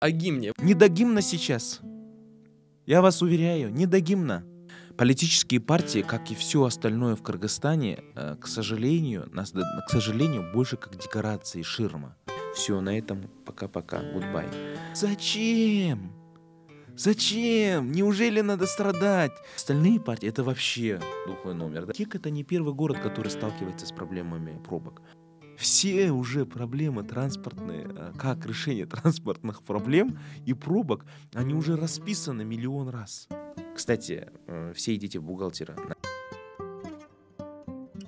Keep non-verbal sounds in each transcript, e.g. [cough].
о гимне. Не до гимна сейчас. Я вас уверяю, не до гимна. Политические партии, как и все остальное в Кыргызстане, э, к сожалению, нас, к сожалению, больше как декорации ширма. Все, на этом пока-пока, гудбай. Зачем? Зачем? Неужели надо страдать? Остальные партии это вообще духовный номер. Да? Тек это не первый город, который сталкивается с проблемами пробок все уже проблемы транспортные, э, как решение [laughs] транспортных проблем и пробок, они уже расписаны миллион раз. Кстати, э, все идите в бухгалтера.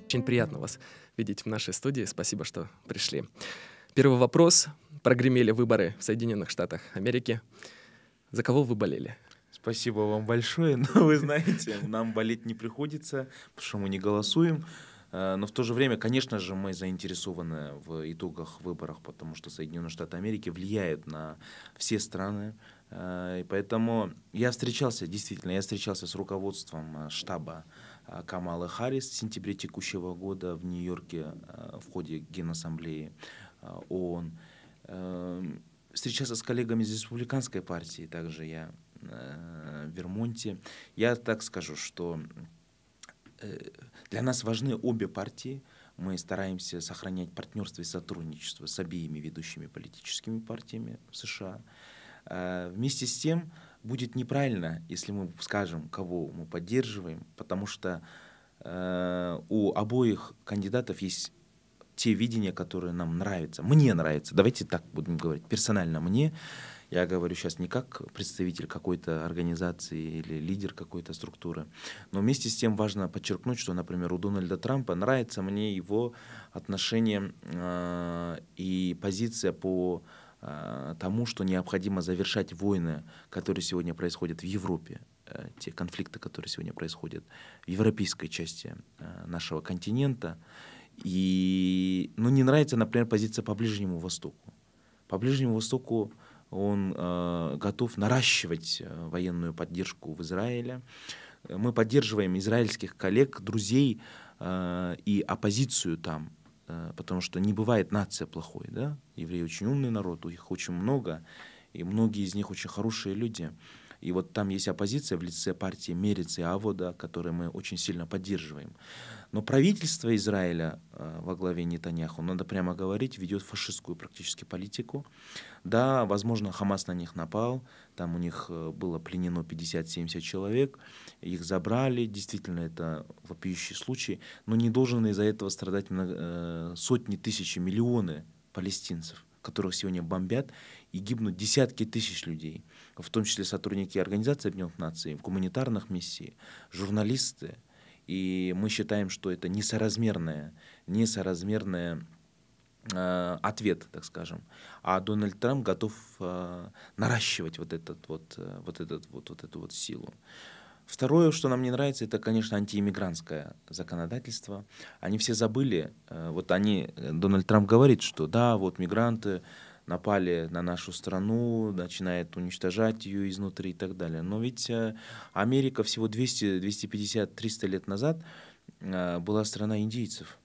Очень приятно вас видеть в нашей студии. Спасибо, что пришли. Первый вопрос. Прогремели выборы в Соединенных Штатах Америки. За кого вы болели? Спасибо вам большое, [laughs] но вы знаете, нам болеть не приходится, потому что мы не голосуем. Э, но в то же время, конечно же, мы заинтересованы в итогах выборов, потому что Соединенные Штаты Америки влияют на все страны. Э, и поэтому я встречался, действительно, я встречался с руководством э, штаба Камалы Харрис в сентябре текущего года в Нью-Йорке в ходе Генассамблеи ООН. Эм, встречался с коллегами из республиканской партии, также я в Вермонте. Я так скажу, что для нас важны обе партии. Мы стараемся сохранять партнерство и сотрудничество с обеими ведущими политическими партиями в США. Э, вместе с тем будет неправильно, если мы скажем, кого мы поддерживаем, потому что э, у обоих кандидатов есть те видения, которые нам нравятся. Мне нравится. Давайте так будем говорить. Персонально мне я говорю сейчас не как представитель какой-то организации или лидер какой-то структуры, но вместе с тем важно подчеркнуть, что, например, у Дональда Трампа нравится мне его отношение э, и позиция по э, тому, что необходимо завершать войны, которые сегодня происходят в Европе, э, те конфликты, которые сегодня происходят в европейской части э, нашего континента. И ну, не нравится, например, позиция по Ближнему Востоку. По Ближнему Востоку он э, готов наращивать э, военную поддержку в Израиле. Мы поддерживаем израильских коллег, друзей э, и оппозицию там, э, потому что не бывает нация плохой. Да? Евреи очень умный народ, их очень много, и многие из них очень хорошие люди. И вот там есть оппозиция в лице партии Мерицы и Авода, которую мы очень сильно поддерживаем. Но правительство Израиля э, во главе Нетаньяху, надо прямо говорить, ведет фашистскую практически политику. Да, возможно, Хамас на них напал, там у них э, было пленено 50-70 человек, их забрали, действительно это вопиющий случай, но не должен из-за этого страдать э, сотни тысяч, миллионы палестинцев, которых сегодня бомбят, и гибнут десятки тысяч людей в том числе сотрудники Организации Объединенных Наций, гуманитарных миссий, журналисты. И мы считаем, что это несоразмерное, несоразмерное э, ответ, так скажем. А Дональд Трамп готов э, наращивать вот, этот вот, э, вот, этот вот, вот эту вот силу. Второе, что нам не нравится, это, конечно, антииммигрантское законодательство. Они все забыли, э, вот они, Дональд Трамп говорит, что да, вот мигранты, напали на нашу страну, начинает уничтожать ее изнутри и так далее. Но ведь э, Америка всего 200, 250, 300 лет назад э, была страна индейцев.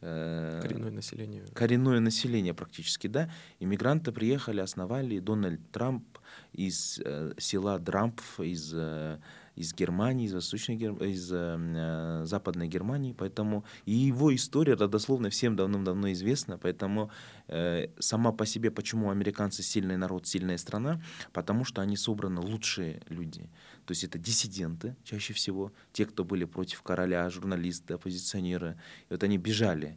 Э, коренное население. Коренное население практически, да. Иммигранты приехали, основали. Дональд Трамп из э, села Драмп из, э, из Германии, из, Восточной Гер... из э, э Западной Германии, поэтому и его история родословно всем давным-давно известна, поэтому э, сама по себе, почему американцы сильный народ, сильная страна, потому что они собраны лучшие люди, то есть это диссиденты чаще всего, те, кто были против короля, журналисты, оппозиционеры, и вот они бежали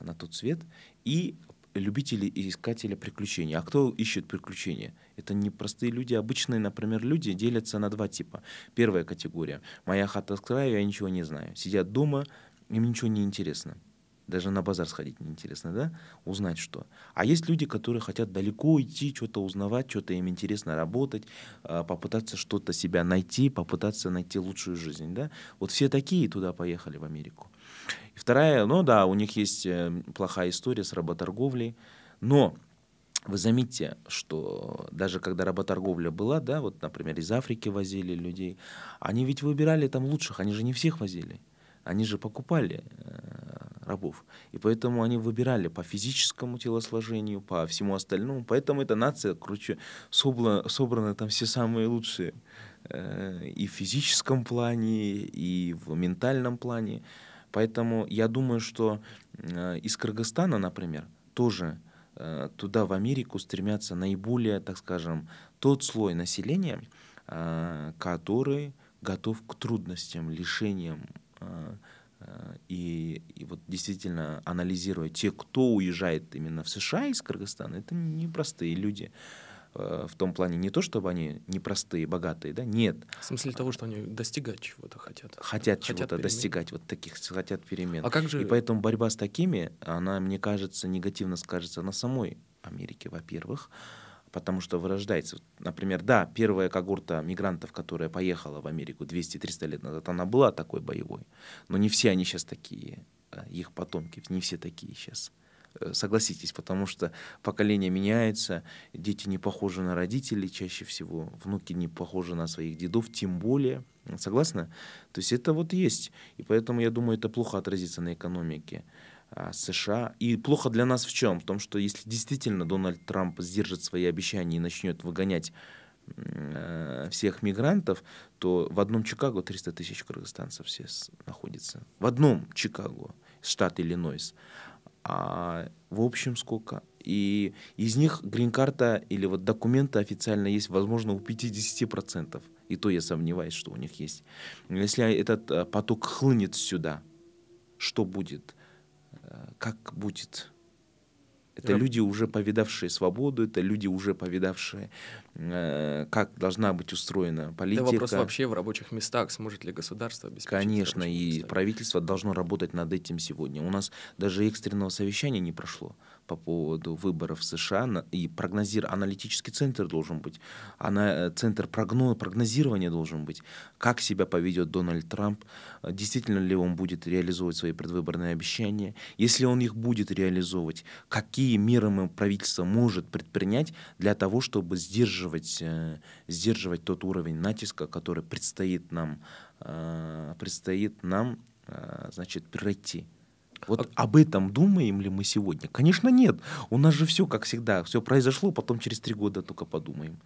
на тот свет, и любители и искатели приключений. А кто ищет приключения? Это не простые люди. Обычные, например, люди делятся на два типа. Первая категория. Моя хата с краю, я ничего не знаю. Сидят дома, им ничего не интересно. Даже на базар сходить неинтересно, да? Узнать что. А есть люди, которые хотят далеко идти, что-то узнавать, что-то им интересно работать, а, попытаться что-то себя найти, попытаться найти лучшую жизнь, да? Вот все такие туда поехали, в Америку. И вторая, ну да, у них есть э, плохая история с работорговлей, но вы заметите, что даже когда работорговля была, да, вот, например, из Африки возили людей, они ведь выбирали там лучших, они же не всех возили, они же покупали э, рабов. И поэтому они выбирали по физическому телосложению, по всему остальному. Поэтому эта нация, короче, собрана, собраны там все самые лучшие. Э, и в физическом плане, и в ментальном плане. Поэтому я думаю, что э, из Кыргызстана, например, тоже э, туда, в Америку, стремятся наиболее, так скажем, тот слой населения, э, который готов к трудностям, лишениям. И, и вот действительно анализируя те, кто уезжает именно в США из Кыргызстана, это непростые люди. Э, в том плане не то, чтобы они непростые, богатые, да, нет. В смысле того, что они достигать чего-то хотят. Хотят, чего-то достигать, вот таких хотят перемен. А как же... И поэтому борьба с такими, она, мне кажется, негативно скажется на самой Америке, во-первых, потому что вырождается. Например, да, первая когорта мигрантов, которая поехала в Америку 200-300 лет назад, она была такой боевой, но не все они сейчас такие, э, их потомки, не все такие сейчас. Э, согласитесь, потому что поколение меняется, дети не похожи на родителей чаще всего, внуки не похожи на своих дедов, тем более. Согласна? То есть это вот есть. И поэтому, я думаю, это плохо отразится на экономике. А, США. И плохо для нас в чем? В том, что если действительно Дональд Трамп сдержит свои обещания и начнет выгонять э, всех мигрантов, то в одном Чикаго 300 тысяч кыргызстанцев все находятся. В одном Чикаго, штат Иллинойс а в общем сколько. И из них грин-карта или вот документы официально есть, возможно, у 50%. И то я сомневаюсь, что у них есть. Если этот э, поток хлынет сюда, что будет? Э, как будет? Это Раб... люди, уже повидавшие свободу, это люди, уже повидавшие, э, как должна быть устроена политика. Это вопрос вообще в рабочих местах, сможет ли государство обеспечить Конечно, и местах. правительство должно работать над этим сегодня. У нас даже экстренного совещания не прошло по поводу выборов в США, и прогнозир, аналитический центр должен быть, она, э, центр прогноз, прогнозирования должен быть, как себя поведет Дональд Трамп, э, действительно ли он будет реализовывать свои предвыборные обещания, если он их будет реализовывать, какие меры правительство может предпринять для того, чтобы сдерживать, э, сдерживать тот уровень натиска, который предстоит нам, предстоит нам значит, пройти. Вот а... об этом думаем ли мы сегодня? Конечно, нет. У нас же все, как всегда, все произошло, потом через три года только подумаем.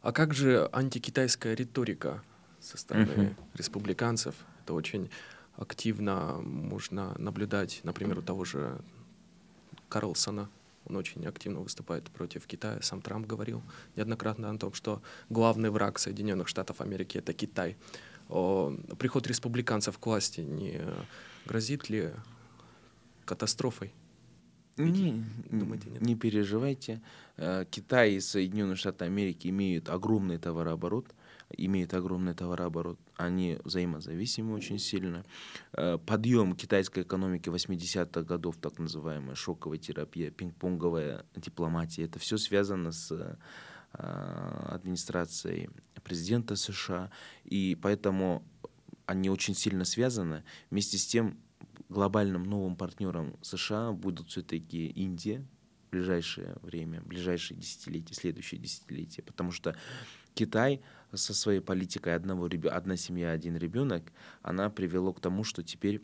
А как же антикитайская риторика со стороны угу. республиканцев? Это очень активно можно наблюдать, например, у того же Карлсона. Он очень активно выступает против Китая. Сам Трамп говорил неоднократно о том, что главный враг Соединенных Штатов Америки — это Китай. О, приход республиканцев к власти не грозит ли катастрофой? Не, Думаете, нет? не переживайте. Э, Китай и Соединенные Штаты Америки имеют огромный товарооборот, имеют огромный товарооборот. Они взаимозависимы очень сильно. Э, Подъем китайской экономики 80-х годов, так называемая шоковая терапия, пинг-понговая дипломатия, это все связано с э, администрацией президента США. И поэтому они очень сильно связаны. Вместе с тем глобальным новым партнером США будут все-таки Индия в ближайшее время, в ближайшие десятилетия, следующие десятилетия, потому что Китай со своей политикой одного одна семья, один ребенок, она привела к тому, что теперь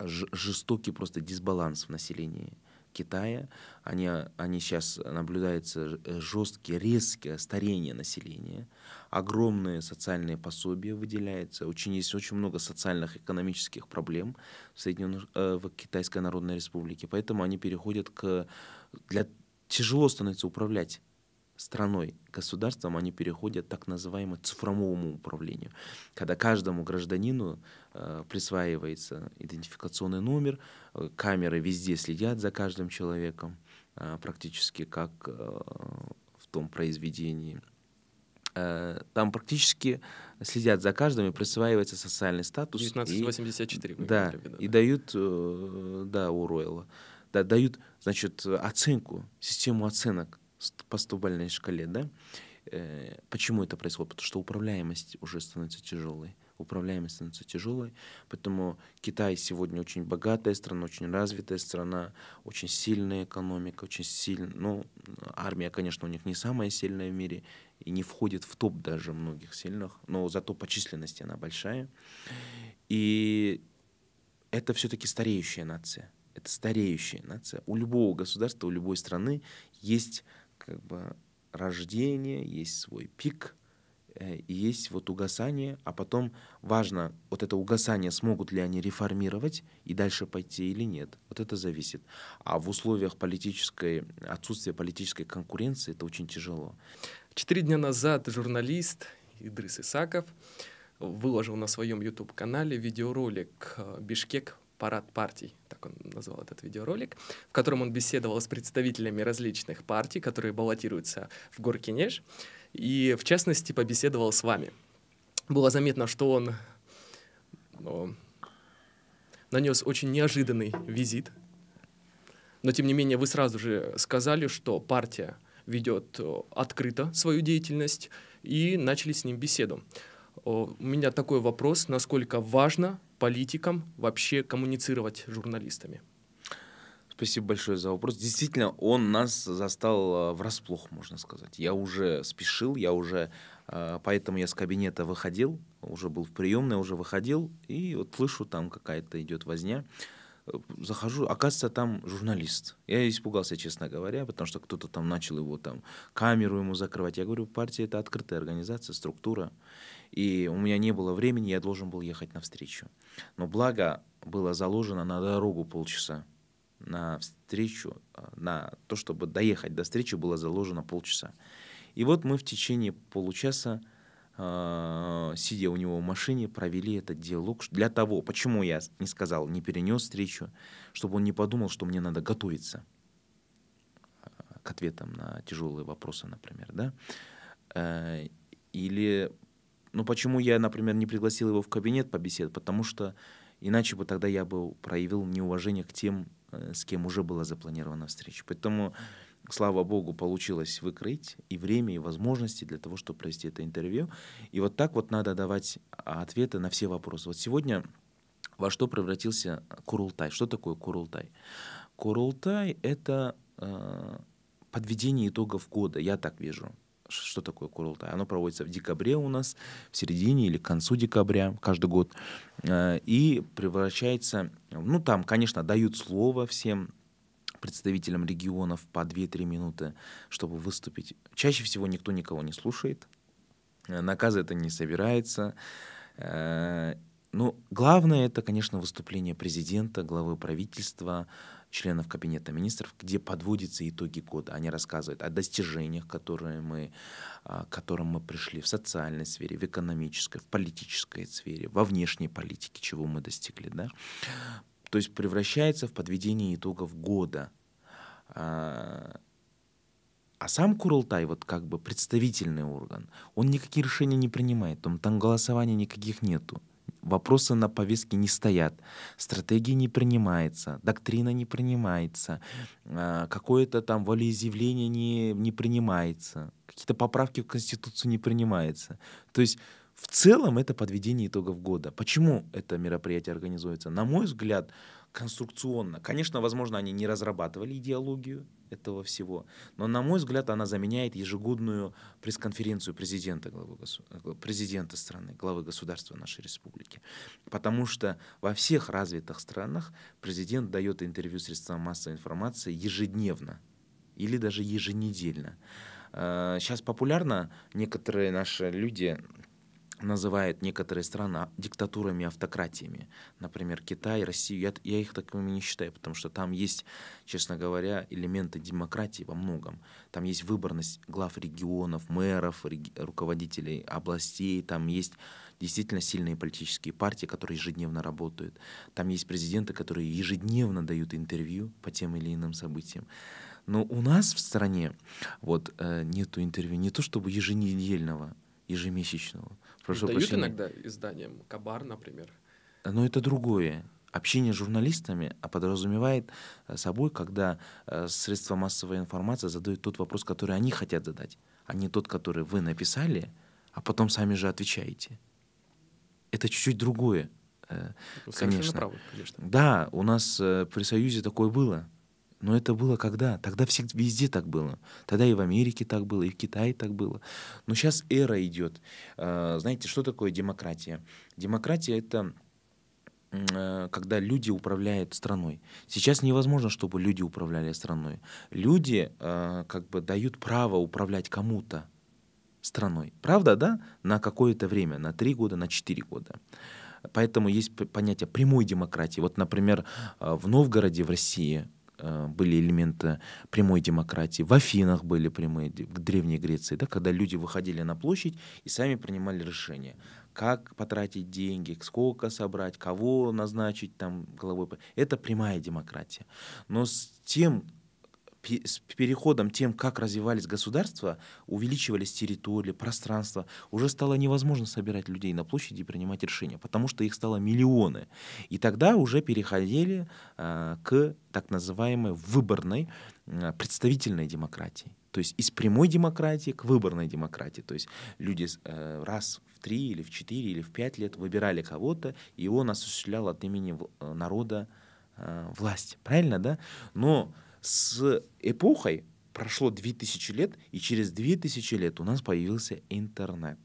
жестокий просто дисбаланс в населении Китая, они, они сейчас наблюдается э, жесткие, резкие старение населения, огромные социальные пособия выделяются, очень, есть очень много социальных экономических проблем в, Соединенных, э, в Китайской Народной Республике, поэтому они переходят к... Для, тяжело становится управлять страной, государством, они переходят к так называемому цифровому управлению, когда каждому гражданину э, присваивается идентификационный номер, э, камеры везде следят за каждым человеком, э, практически как э, в том произведении. Э, там практически следят за каждым и присваивается социальный статус. 1984. И, да, виду, и да. дают, э, да, у Ройла, да, дают, значит, оценку, систему оценок по 100 шкале, да? Э, почему это происходит? Потому что управляемость уже становится тяжелой. Управляемость становится тяжелой. Поэтому Китай сегодня очень богатая страна, очень развитая страна, очень сильная экономика, очень сильная. Ну, армия, конечно, у них не самая сильная в мире и не входит в топ даже многих сильных, но зато по численности она большая. И это все-таки стареющая нация. Это стареющая нация. У любого государства, у любой страны есть как бы рождение, есть свой пик, э, есть вот угасание, а потом важно, вот это угасание, смогут ли они реформировать и дальше пойти или нет. Вот это зависит. А в условиях политической, отсутствия политической конкуренции это очень тяжело. Четыре дня назад журналист Идрис Исаков выложил на своем YouTube-канале видеоролик э, «Бишкек парад партий, так он назвал этот видеоролик, в котором он беседовал с представителями различных партий, которые баллотируются в Горкинеж, и в частности побеседовал с вами. Было заметно, что он ну, нанес очень неожиданный визит, но тем не менее вы сразу же сказали, что партия ведет открыто свою деятельность, и начали с ним беседу. У меня такой вопрос, насколько важно политикам вообще коммуницировать с журналистами? Спасибо большое за вопрос. Действительно, он нас застал э, врасплох, можно сказать. Я уже спешил, я уже, э, поэтому я с кабинета выходил, уже был в приемной, уже выходил, и вот слышу, там какая-то идет возня. Э, захожу, оказывается, там журналист. Я испугался, честно говоря, потому что кто-то там начал его там, камеру ему закрывать. Я говорю, партия — это открытая организация, структура. И у меня не было времени, я должен был ехать навстречу. Но благо было заложено на дорогу полчаса. На встречу, а, на то, чтобы доехать до встречи, было заложено полчаса. И вот мы в течение получаса, э, сидя у него в машине, провели этот диалог для того, почему я не сказал, не перенес встречу, чтобы он не подумал, что мне надо готовиться а, к ответам на тяжелые вопросы, например, да, э, или ну почему я, например, не пригласил его в кабинет побеседовать? Потому что иначе бы тогда я бы проявил неуважение к тем, э, с кем уже была запланирована встреча. Поэтому, слава богу, получилось выкрыть и время, и возможности для того, чтобы провести это интервью. И вот так вот надо давать а, ответы на все вопросы. Вот сегодня во что превратился Курултай? Что такое Курултай? Курултай — это э, подведение итогов года, я так вижу. Что такое Курултай? Оно проводится в декабре у нас, в середине или к концу декабря каждый год. Э, и превращается, ну там, конечно, дают слово всем представителям регионов по 2-3 минуты, чтобы выступить. Чаще всего никто никого не слушает, э, наказ это не собирается. Э, Но ну, главное это, конечно, выступление президента, главы правительства, членов Кабинета министров, где подводятся итоги года. Они рассказывают о достижениях, которые мы, а, к которым мы пришли в социальной сфере, в экономической, в политической сфере, во внешней политике, чего мы достигли. Да? То есть превращается в подведение итогов года. А, а сам Курултай, вот как бы представительный орган, он никакие решения не принимает, там, там голосования никаких нету вопросы на повестке не стоят, стратегии не принимается, доктрина не принимается, а, какое-то там волеизъявление не, не принимается, какие-то поправки в Конституцию не принимается. То есть в целом это подведение итогов года. Почему это мероприятие организуется? На мой взгляд, конструкционно. Конечно, возможно, они не разрабатывали идеологию этого всего, но, на мой взгляд, она заменяет ежегодную пресс-конференцию президента, главы, э, президента страны, главы государства нашей республики. Потому что во всех развитых странах президент дает интервью средствам массовой информации ежедневно или даже еженедельно. Сейчас э, популярно некоторые наши люди называет некоторые страны диктатурами, автократиями. Например, Китай, Россию. Я, я их такими не считаю, потому что там есть, честно говоря, элементы демократии во многом. Там есть выборность глав регионов, мэров, реги, руководителей областей. Там есть действительно сильные политические партии, которые ежедневно работают. Там есть президенты, которые ежедневно дают интервью по тем или иным событиям. Но у нас в стране вот э, нету интервью не то чтобы еженедельного, ежемесячного. Прошу Дают прощения. иногда изданиям, Кабар, например. Но это другое. Общение с журналистами а подразумевает э, собой, когда э, средства массовой информации задают тот вопрос, который они хотят задать, а не тот, который вы написали, а потом сами же отвечаете. Это чуть-чуть другое. Э, конечно. Правы, конечно. Да, у нас при Союзе такое было. Но это было когда? Тогда все, везде так было. Тогда и в Америке так было, и в Китае так было. Но сейчас эра идет. А, знаете, что такое демократия? Демократия — это э, когда люди управляют страной. Сейчас невозможно, чтобы люди управляли страной. Люди а, как бы дают право управлять кому-то страной. Правда, да? На какое-то время, на три года, на четыре года. Поэтому есть понятие прямой демократии. Вот, например, а, в Новгороде, в России, Э, были элементы прямой демократии. В Афинах были прямые, в Древней Греции, да, когда люди выходили на площадь и сами принимали решения, как потратить деньги, сколько собрать, кого назначить там главой, Это прямая демократия. Но с тем, с переходом тем, как развивались государства, увеличивались территории, пространство, уже стало невозможно собирать людей на площади и принимать решения, потому что их стало миллионы. И тогда уже переходили а, к так называемой выборной а, представительной демократии. То есть из прямой демократии к выборной демократии. То есть люди э, раз в три или в четыре или в пять лет выбирали кого-то, и он осуществлял от имени э, народа а, власть. Правильно, да? Но с эпохой прошло 2000 лет, и через 2000 лет у нас появился интернет.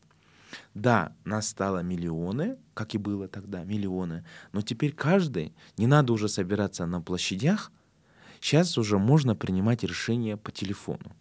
Да, нас стало миллионы, как и было тогда, миллионы, но теперь каждый, не надо уже собираться на площадях, сейчас уже можно принимать решения по телефону.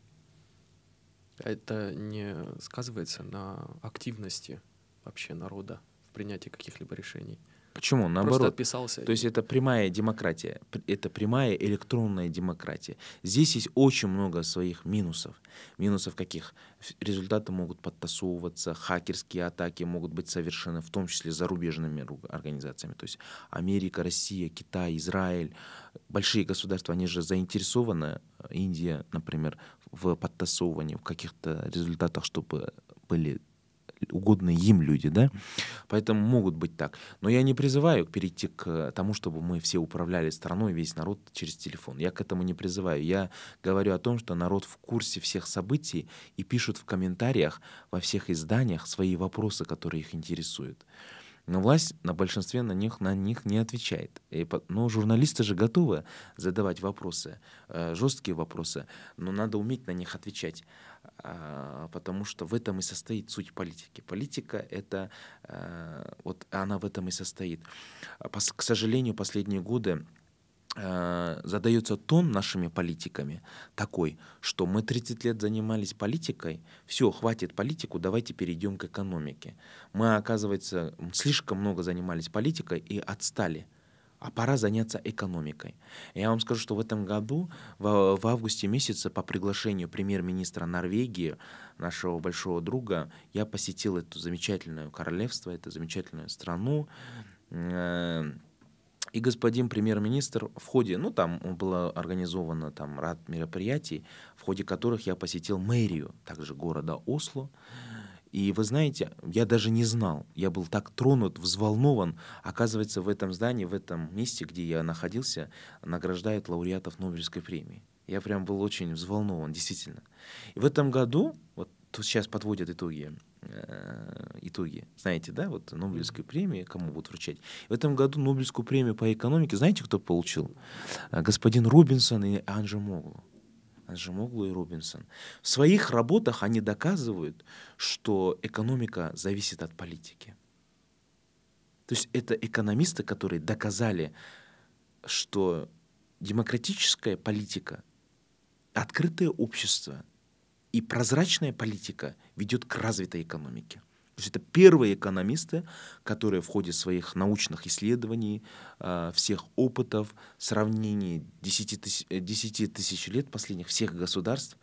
Это не сказывается на активности вообще народа в принятии каких-либо решений? Почему? Наоборот. Просто отписался. То есть это прямая демократия, это прямая электронная демократия. Здесь есть очень много своих минусов. Минусов каких? Результаты могут подтасовываться, хакерские атаки могут быть совершены, в том числе зарубежными организациями. То есть Америка, Россия, Китай, Израиль, большие государства, они же заинтересованы, э, Индия, например, в подтасовывании, в каких-то результатах, чтобы были угодно им люди, да, поэтому могут быть так. Но я не призываю перейти к э, тому, чтобы мы все управляли страной, весь народ через телефон. Я к этому не призываю. Я говорю о том, что народ в курсе всех событий и пишут в комментариях во всех изданиях свои вопросы, которые их интересуют. Но власть на большинстве на них, на них не отвечает. И, но журналисты же готовы задавать вопросы, э, жесткие вопросы, но надо уметь на них отвечать. А, потому что в этом и состоит суть политики. Политика — это... Э, вот она в этом и состоит. К сожалению, последние годы э, задается тон нашими политиками такой, что мы 30 лет занимались политикой, все, хватит политику, давайте перейдем к экономике. Мы, оказывается, слишком много занимались политикой и отстали – а пора заняться экономикой. Я вам скажу, что в этом году, в, в августе месяце, по приглашению премьер-министра Норвегии, нашего большого друга, я посетил это замечательное королевство, эту замечательную страну. Э, и господин премьер-министр в ходе, ну там было организовано там ряд мероприятий, в ходе которых я посетил мэрию, также города Осло, mm и вы знаете, я даже не знал, я был так тронут, взволнован. Оказывается, в этом здании, в этом месте, где я находился, награждают лауреатов Нобелевской премии. Я прям был очень взволнован, действительно. И в этом году, вот тут сейчас подводят итоги, э, итоги, знаете, да, вот Нобелевской премии, кому будут вручать. В этом году Нобелевскую премию по экономике, знаете, кто получил? Э, господин Робинсон и Анжи Моглу. Ажимоглу и Робинсон. В своих работах они доказывают, что экономика зависит от политики. То есть это экономисты, которые доказали, что демократическая политика, открытое общество и прозрачная политика ведет к развитой экономике. То есть это первые экономисты, которые в ходе своих научных исследований, а, всех опытов, сравнений 10 тысяч, 10 э, тысяч лет последних всех государств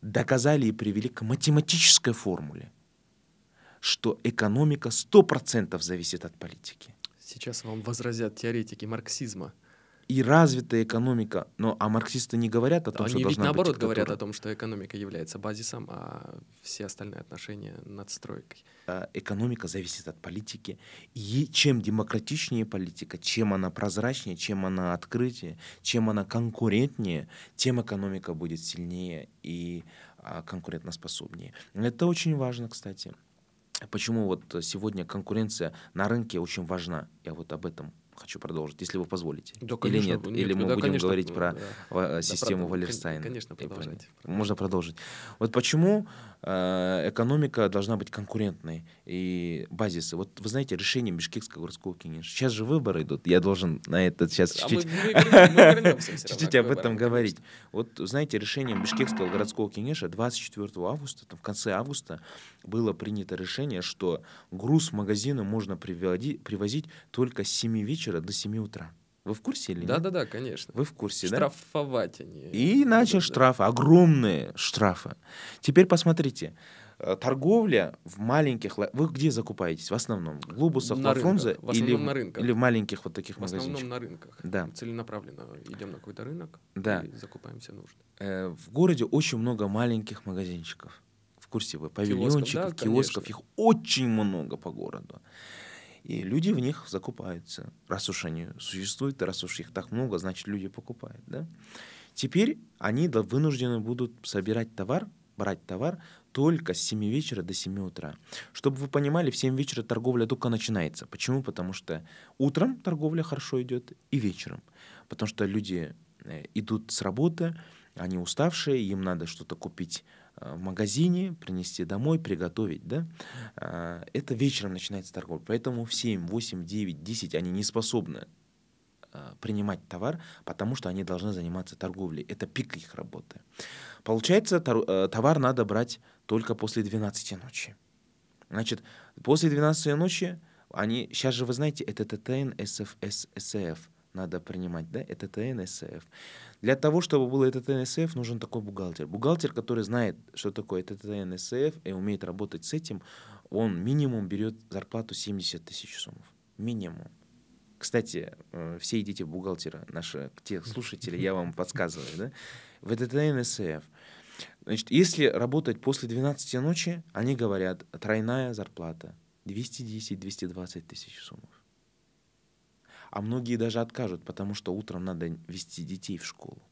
доказали и привели к математической формуле, что экономика 100% зависит от политики. Сейчас вам возразят теоретики марксизма и развитая экономика. Но а марксисты не говорят о том, Они что ведь наоборот говорят о том, что экономика является базисом, а все остальные отношения надстройкой. А экономика зависит от политики. И чем демократичнее политика, чем она прозрачнее, чем она открытие, чем она конкурентнее, тем экономика будет сильнее и а, конкурентоспособнее. Это очень важно, кстати. Почему вот сегодня конкуренция на рынке очень важна? Я вот об этом хочу продолжить, если вы позволите. Да, конечно, или нет, нет или мы да, будем конечно, говорить про да, э, систему да, Валерстайна. Конечно, продолжайте. Можно продолжить. Вот почему э, экономика должна быть конкурентной и базисы. Вот вы знаете, решение Бишкекского городского кинеша Сейчас же выборы идут. Я должен на это сейчас а чуть-чуть [laughs] об этом говорить. Вот знаете, решением Бишкекского городского кинеша 24 августа, там, в конце августа было принято решение, что груз в магазины можно привозить только с 7 вечера вечера до 7 утра. Вы в курсе или нет? Да-да-да, конечно. Вы в курсе, Штрафовать да? Штрафовать они. И начали да, штраф, да. огромные штрафы. Теперь посмотрите, э, торговля в маленьких... Вы где закупаетесь в основном? В глобусах, на Лафрунзе? В или, на рынках. Или в маленьких вот таких в магазинчиках? В основном на рынках. Да. Целенаправленно идем на какой-то рынок да. и закупаемся нужно. Э, в городе очень много маленьких магазинчиков. В курсе вы? Павильончиков, киосков, да, киосков. Их очень много по городу. И люди в них закупаются. Раз уж они существуют, раз уж их так много, значит, люди покупают. Да? Теперь они вынуждены будут собирать товар, брать товар только с 7 вечера до 7 утра. Чтобы вы понимали, в 7 вечера торговля только начинается. Почему? Потому что утром торговля хорошо идет и вечером. Потому что люди э, идут с работы, они уставшие, им надо что-то купить Э, в магазине, принести домой, приготовить, да, а, это вечером начинается торговля. Поэтому в 7, 8, 9, 10 они не способны э, принимать товар, потому что они должны заниматься торговлей. Это пик их работы. Получается, э, товар надо брать только после 12 ночи. Значит, после 12 ночи они, сейчас же вы знаете, это ТТН, СФ, СФ надо принимать, да, это ТНСФ. Для того, чтобы было это ТНСФ, нужен такой бухгалтер. Бухгалтер, который знает, что такое это ТНСФ и умеет работать с этим, он минимум берет зарплату 70 тысяч сумм Минимум. Кстати, э, все идите в бухгалтера, наши те слушатели, я вам подсказываю, да? В этот НСФ. Значит, если работать после 12 ночи, они говорят, тройная зарплата 210-220 тысяч сумм. А многие даже откажут, потому что утром надо вести детей в школу.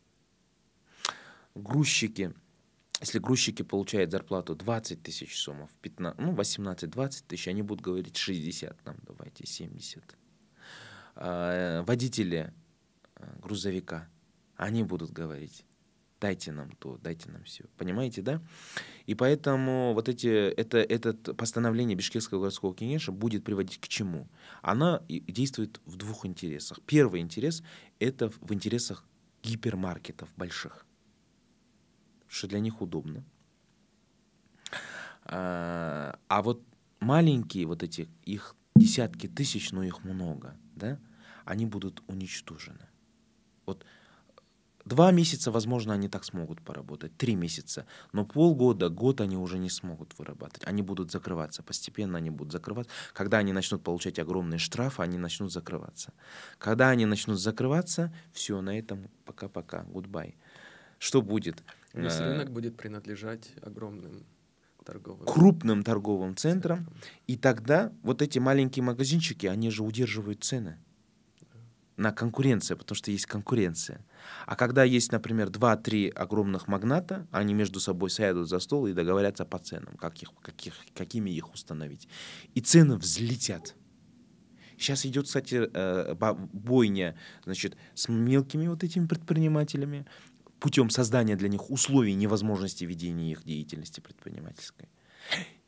Грузчики, если грузчики получают зарплату 20 тысяч сомов, 15, ну 18-20 тысяч, они будут говорить 60 нам давайте, 70. А, э, водители э, грузовика, они будут говорить дайте нам то, дайте нам все. Понимаете, да? И поэтому вот эти, это, это постановление Бишкекского городского кенеша будет приводить к чему? Она действует в двух интересах. Первый интерес — это в интересах гипермаркетов больших, что для них удобно. А, а вот маленькие вот эти, их десятки тысяч, но их много, да, они будут уничтожены. Вот Два месяца, возможно, они так смогут поработать, три месяца, но полгода, год они уже не смогут вырабатывать. Они будут закрываться, постепенно они будут закрываться. Когда они начнут получать огромные штрафы, они начнут закрываться. Когда они начнут закрываться, все, на этом пока-пока, гудбай. Что будет? Весь э, рынок будет принадлежать огромным торговым. крупным торговым центрам, центрам. И тогда вот эти маленькие магазинчики, они же удерживают цены на конкуренция, потому что есть конкуренция. А когда есть, например, два-три огромных магната, они между собой сядут за стол и договорятся по ценам, как их, каких, какими их установить. И цены взлетят. Сейчас идет, кстати, э, бойня значит, с мелкими вот этими предпринимателями путем создания для них условий невозможности ведения их деятельности предпринимательской.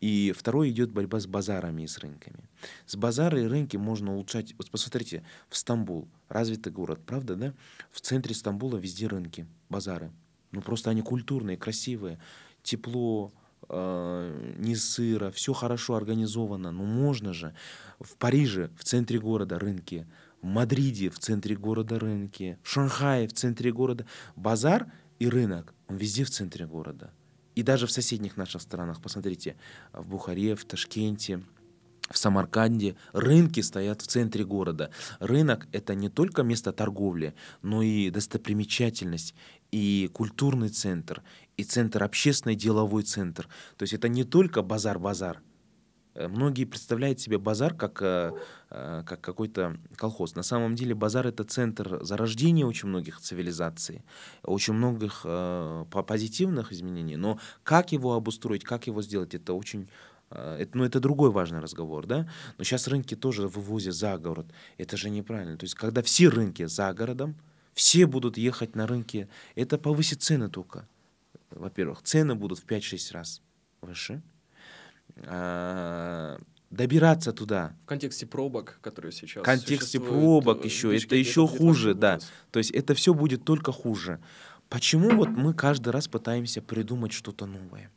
И второе идет борьба с базарами и с рынками. С базары и рынки можно улучшать. Вот посмотрите, в Стамбул развитый город, правда, да? В центре Стамбула везде рынки, базары. Ну просто они культурные, красивые, тепло, э, не сыро, все хорошо организовано. Ну можно же. В Париже, в центре города рынки, в Мадриде, в центре города рынки, в Шанхае, в центре города. Базар и рынок, он везде в центре города. И даже в соседних наших странах, посмотрите, в Бухаре, в Ташкенте, в Самарканде рынки стоят в центре города. Рынок — это не только место торговли, но и достопримечательность, и культурный центр, и центр общественный, деловой центр. То есть это не только базар-базар, Э, многие представляют себе базар как, э, э, как какой-то колхоз. На самом деле базар это центр зарождения очень многих цивилизаций, очень многих позитивных изменений. Но как его обустроить, как его сделать, это очень это, ну, это другой важный разговор, да? Но сейчас рынки тоже вывозят за город. Это же неправильно. То есть, когда все рынки за городом, все будут ехать на рынки, это повысит цены только. Во-первых, цены будут в 5-6 раз выше. А, добираться туда. В контексте пробок, которые сейчас В контексте пробок э, еще, это еще хуже, да. То есть это все будет только хуже. Почему вот мы каждый раз пытаемся придумать что-то новое?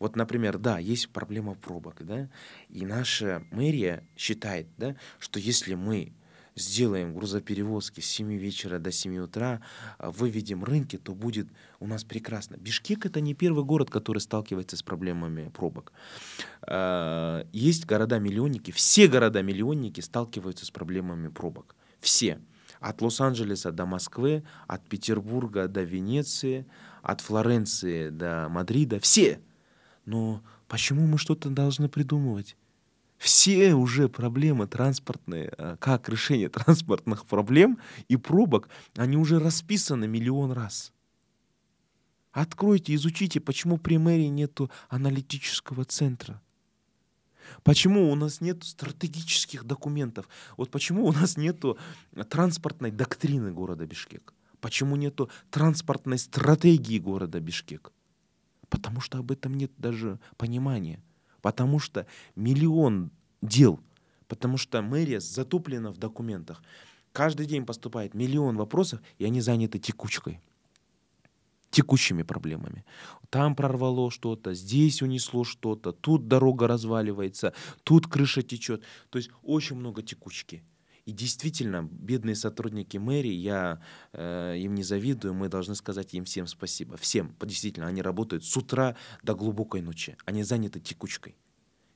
Вот, например, да, есть проблема пробок, да, и наша мэрия считает, да, что если мы сделаем грузоперевозки с 7 вечера до 7 утра, а, выведем рынки, то будет у нас прекрасно. Бишкек — это не первый город, который сталкивается с проблемами пробок. А, есть города-миллионники, все города-миллионники сталкиваются с проблемами пробок. Все. От Лос-Анджелеса до Москвы, от Петербурга до Венеции, от Флоренции до Мадрида. Все. Но почему мы что-то должны придумывать? все уже проблемы транспортные, э, как решение [laughs] транспортных проблем и пробок, они уже расписаны миллион раз. Откройте, изучите, почему при мэрии нет аналитического центра. Почему у нас нет стратегических документов? Вот почему у нас нет транспортной доктрины города Бишкек? Почему нет транспортной стратегии города Бишкек? Потому что об этом нет даже понимания потому что миллион дел, потому что мэрия затуплена в документах. Каждый день поступает миллион вопросов, и они заняты текучкой текущими проблемами. Там прорвало что-то, здесь унесло что-то, тут дорога разваливается, тут крыша течет. То есть очень много текучки. И действительно, бедные сотрудники мэрии, я э, им не завидую, мы должны сказать им всем спасибо. Всем, действительно, они работают с утра до глубокой ночи. Они заняты текучкой.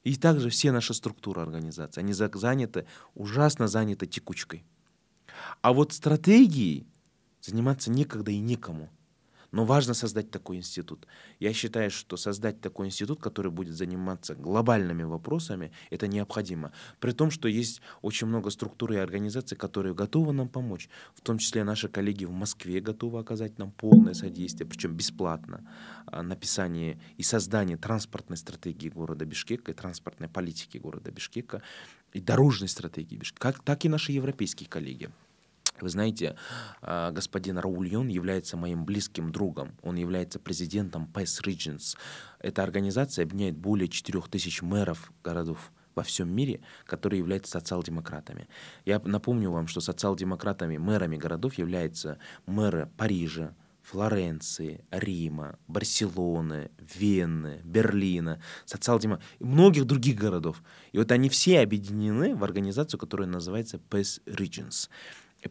И также все наши структуры организации, они заняты, ужасно заняты текучкой. А вот стратегией заниматься некогда и некому. Но важно создать такой институт. Я считаю, что создать такой институт, который будет заниматься глобальными вопросами, это необходимо. При том, что есть очень много структур и организаций, которые готовы нам помочь. В том числе наши коллеги в Москве готовы оказать нам полное содействие, причем бесплатно, а, написание и создание транспортной стратегии города Бишкека и транспортной политики города Бишкека и дорожной стратегии Бишкека, как, так и наши европейские коллеги. Вы знаете, а, господин Рауль Юн является моим близким другом. Он является президентом PES Regions. Эта организация объединяет более 4000 мэров городов во всем мире, которые являются социал-демократами. Я напомню вам, что социал-демократами мэрами городов являются мэры Парижа, Флоренции, Рима, Барселоны, Вены, Берлина, социал-демо... и многих других городов. И вот они все объединены в организацию, которая называется PES Regions.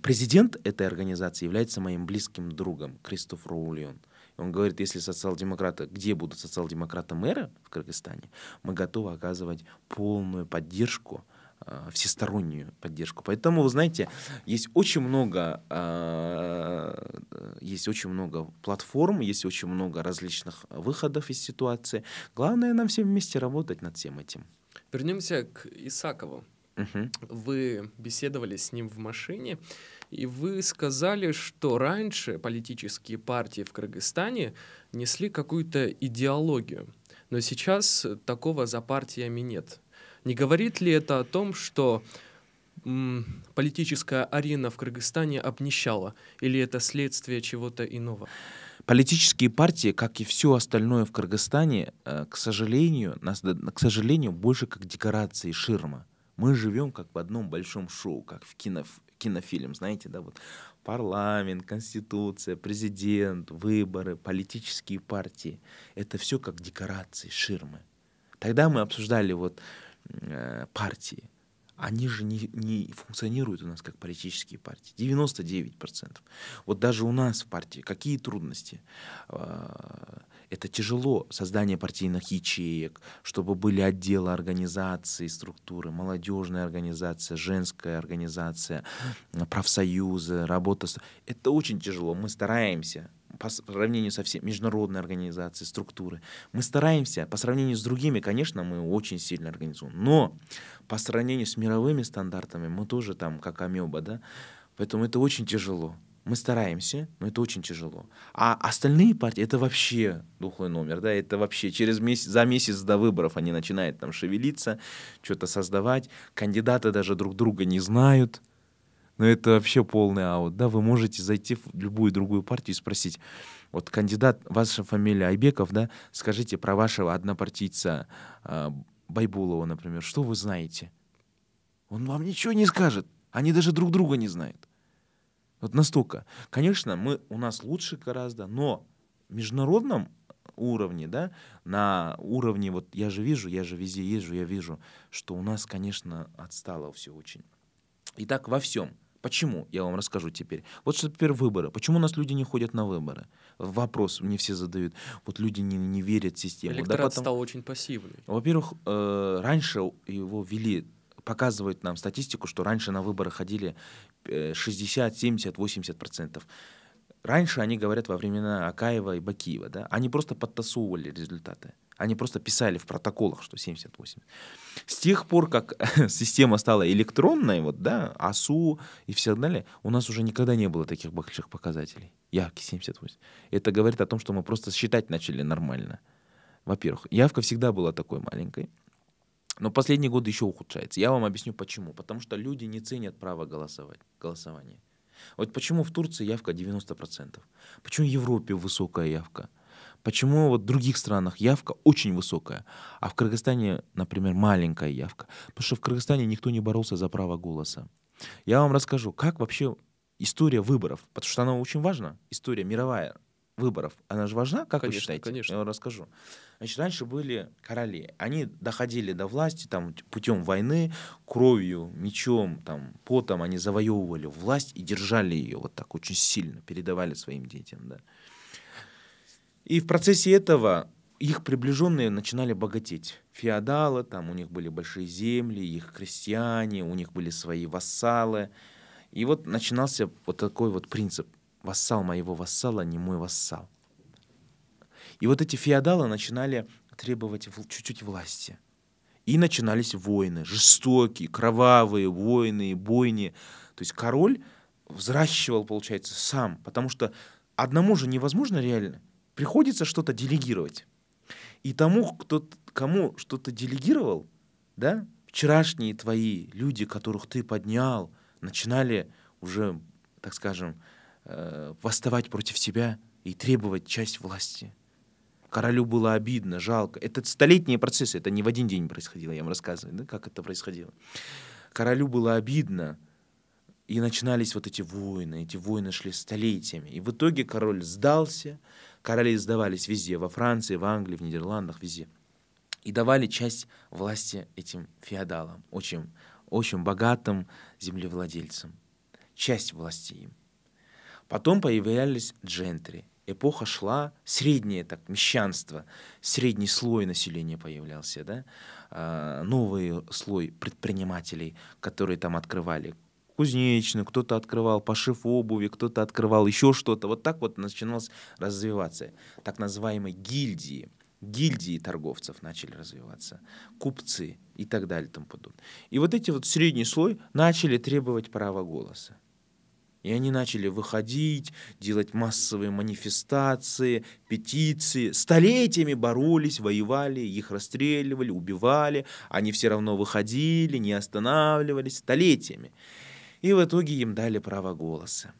Президент этой организации является моим близким другом Кристоф Роулион. Он говорит, если социал-демократы, где будут социал-демократы мэра в Кыргызстане, мы готовы оказывать полную поддержку а, всестороннюю поддержку. Поэтому, вы знаете, есть очень много, а, э, есть очень много платформ, есть очень много различных выходов из ситуации. Главное нам всем вместе работать над всем этим. Вернемся к Исакову. Угу. Вы беседовали с ним в машине, и вы сказали, что раньше политические партии в Кыргызстане несли какую-то идеологию, но сейчас такого за партиями нет. Не говорит ли это о том, что политическая арена в Кыргызстане обнищала, или это следствие чего-то иного? Политические партии, как и все остальное в Кыргызстане, э, к сожалению, к сожалению, больше как декорации ширма. Мы живем как в одном большом шоу, как в киноф... кинофильм, знаете, да, вот парламент, конституция, президент, выборы, политические партии. Это все как декорации, ширмы. Тогда мы обсуждали вот э, партии. Они же не, не функционируют у нас как политические партии. 99%. Вот даже у нас в партии какие трудности. Э, это тяжело, создание партийных ячеек, чтобы были отделы организации, структуры, молодежная организация, женская организация, профсоюзы, работа. Это очень тяжело, мы стараемся, по сравнению со всеми международной организацией, структуры. Мы стараемся, по сравнению с другими, конечно, мы очень сильно организуем, но по сравнению с мировыми стандартами мы тоже там как амеба, да, поэтому это очень тяжело мы стараемся, но это очень тяжело. А остальные партии это вообще духовный номер, да, это вообще через месяц, за месяц до выборов они начинают там шевелиться, что-то создавать, кандидаты даже друг друга не знают, но это вообще полный аут, да, вы можете зайти в любую другую партию и спросить, вот кандидат, ваша фамилия Айбеков, да, скажите про вашего однопартийца э, Байбулова, например, что вы знаете? Он вам ничего не скажет, они даже друг друга не знают. Вот настолько. Конечно, мы, у нас лучше гораздо, но международном э, уровне, да, на уровне, вот я же вижу, я же везде езжу, я вижу, что у нас, конечно, отстало все очень. И так во всем. Почему? Я вам расскажу теперь. Вот что теперь выборы. Почему у нас люди не ходят на выборы? Вопрос мне все задают. Вот люди не, не верят в систему. Электорат да, потом... стал очень пассивный. Во-первых, э, раньше его вели показывают нам статистику, что раньше на выборы ходили 60, 70, 80 процентов. Раньше они говорят во времена Акаева и Бакиева, да, они просто подтасовывали результаты. Они просто писали в протоколах, что 78. С тех пор, как [laughs] система стала электронной, вот, да, АСУ и все далее, у нас уже никогда не было таких больших показателей. Явки 78. Это говорит о том, что мы просто считать начали нормально. Во-первых, явка всегда была такой маленькой. Но последние годы еще ухудшается. Я вам объясню почему. Потому что люди не ценят право голосовать, голосования. Вот почему в Турции явка 90%? Почему в Европе высокая явка? Почему вот в других странах явка очень высокая, а в Кыргызстане, например, маленькая явка? Потому что в Кыргызстане никто не боролся за право голоса. Я вам расскажу, как вообще история выборов, потому что она очень важна, история мировая, выборов, она же важна, как конечно, вы считаете? Конечно, Я вам расскажу. Значит, раньше были короли. Они доходили до власти там, путем войны, кровью, мечом, там, потом. Они завоевывали власть и держали ее вот так очень сильно, передавали своим детям. Да. И в процессе этого их приближенные начинали богатеть. Феодалы, там у них были большие земли, их крестьяне, у них были свои вассалы. И вот начинался вот такой вот принцип – Вассал моего вассала, не мой вассал. И вот эти феодалы начинали требовать чуть-чуть власти. И начинались войны, жестокие, кровавые войны, бойни. То есть король взращивал, получается, сам, потому что одному же невозможно реально. Приходится что-то делегировать. И тому, кто, кому что-то делегировал, да, вчерашние твои люди, которых ты поднял, начинали уже, так скажем, Э, восставать против себя и требовать часть власти. Королю было обидно, жалко. Это столетние процессы, это не в один день происходило, я вам рассказываю, да, как это происходило. Королю было обидно, и начинались вот эти войны, эти войны шли столетиями. И в итоге король сдался, короли сдавались везде, во Франции, в Англии, в Нидерландах, везде. И давали часть власти этим феодалам, очень, очень богатым землевладельцам. Часть власти им. Потом появлялись джентри. Эпоха шла, среднее так, мещанство, средний слой населения появлялся, да? А, новый слой предпринимателей, которые там открывали кузнечную, кто-то открывал пошив обуви, кто-то открывал еще что-то. Вот так вот начиналось развиваться. Так называемые гильдии. Гильдии торговцев начали развиваться, купцы и так далее и тому подобное. И вот эти вот средний слой начали требовать права голоса. И они начали выходить, делать массовые манифестации, петиции. Столетиями боролись, воевали, их расстреливали, убивали. Они все равно выходили, не останавливались столетиями. И в итоге им дали право голоса.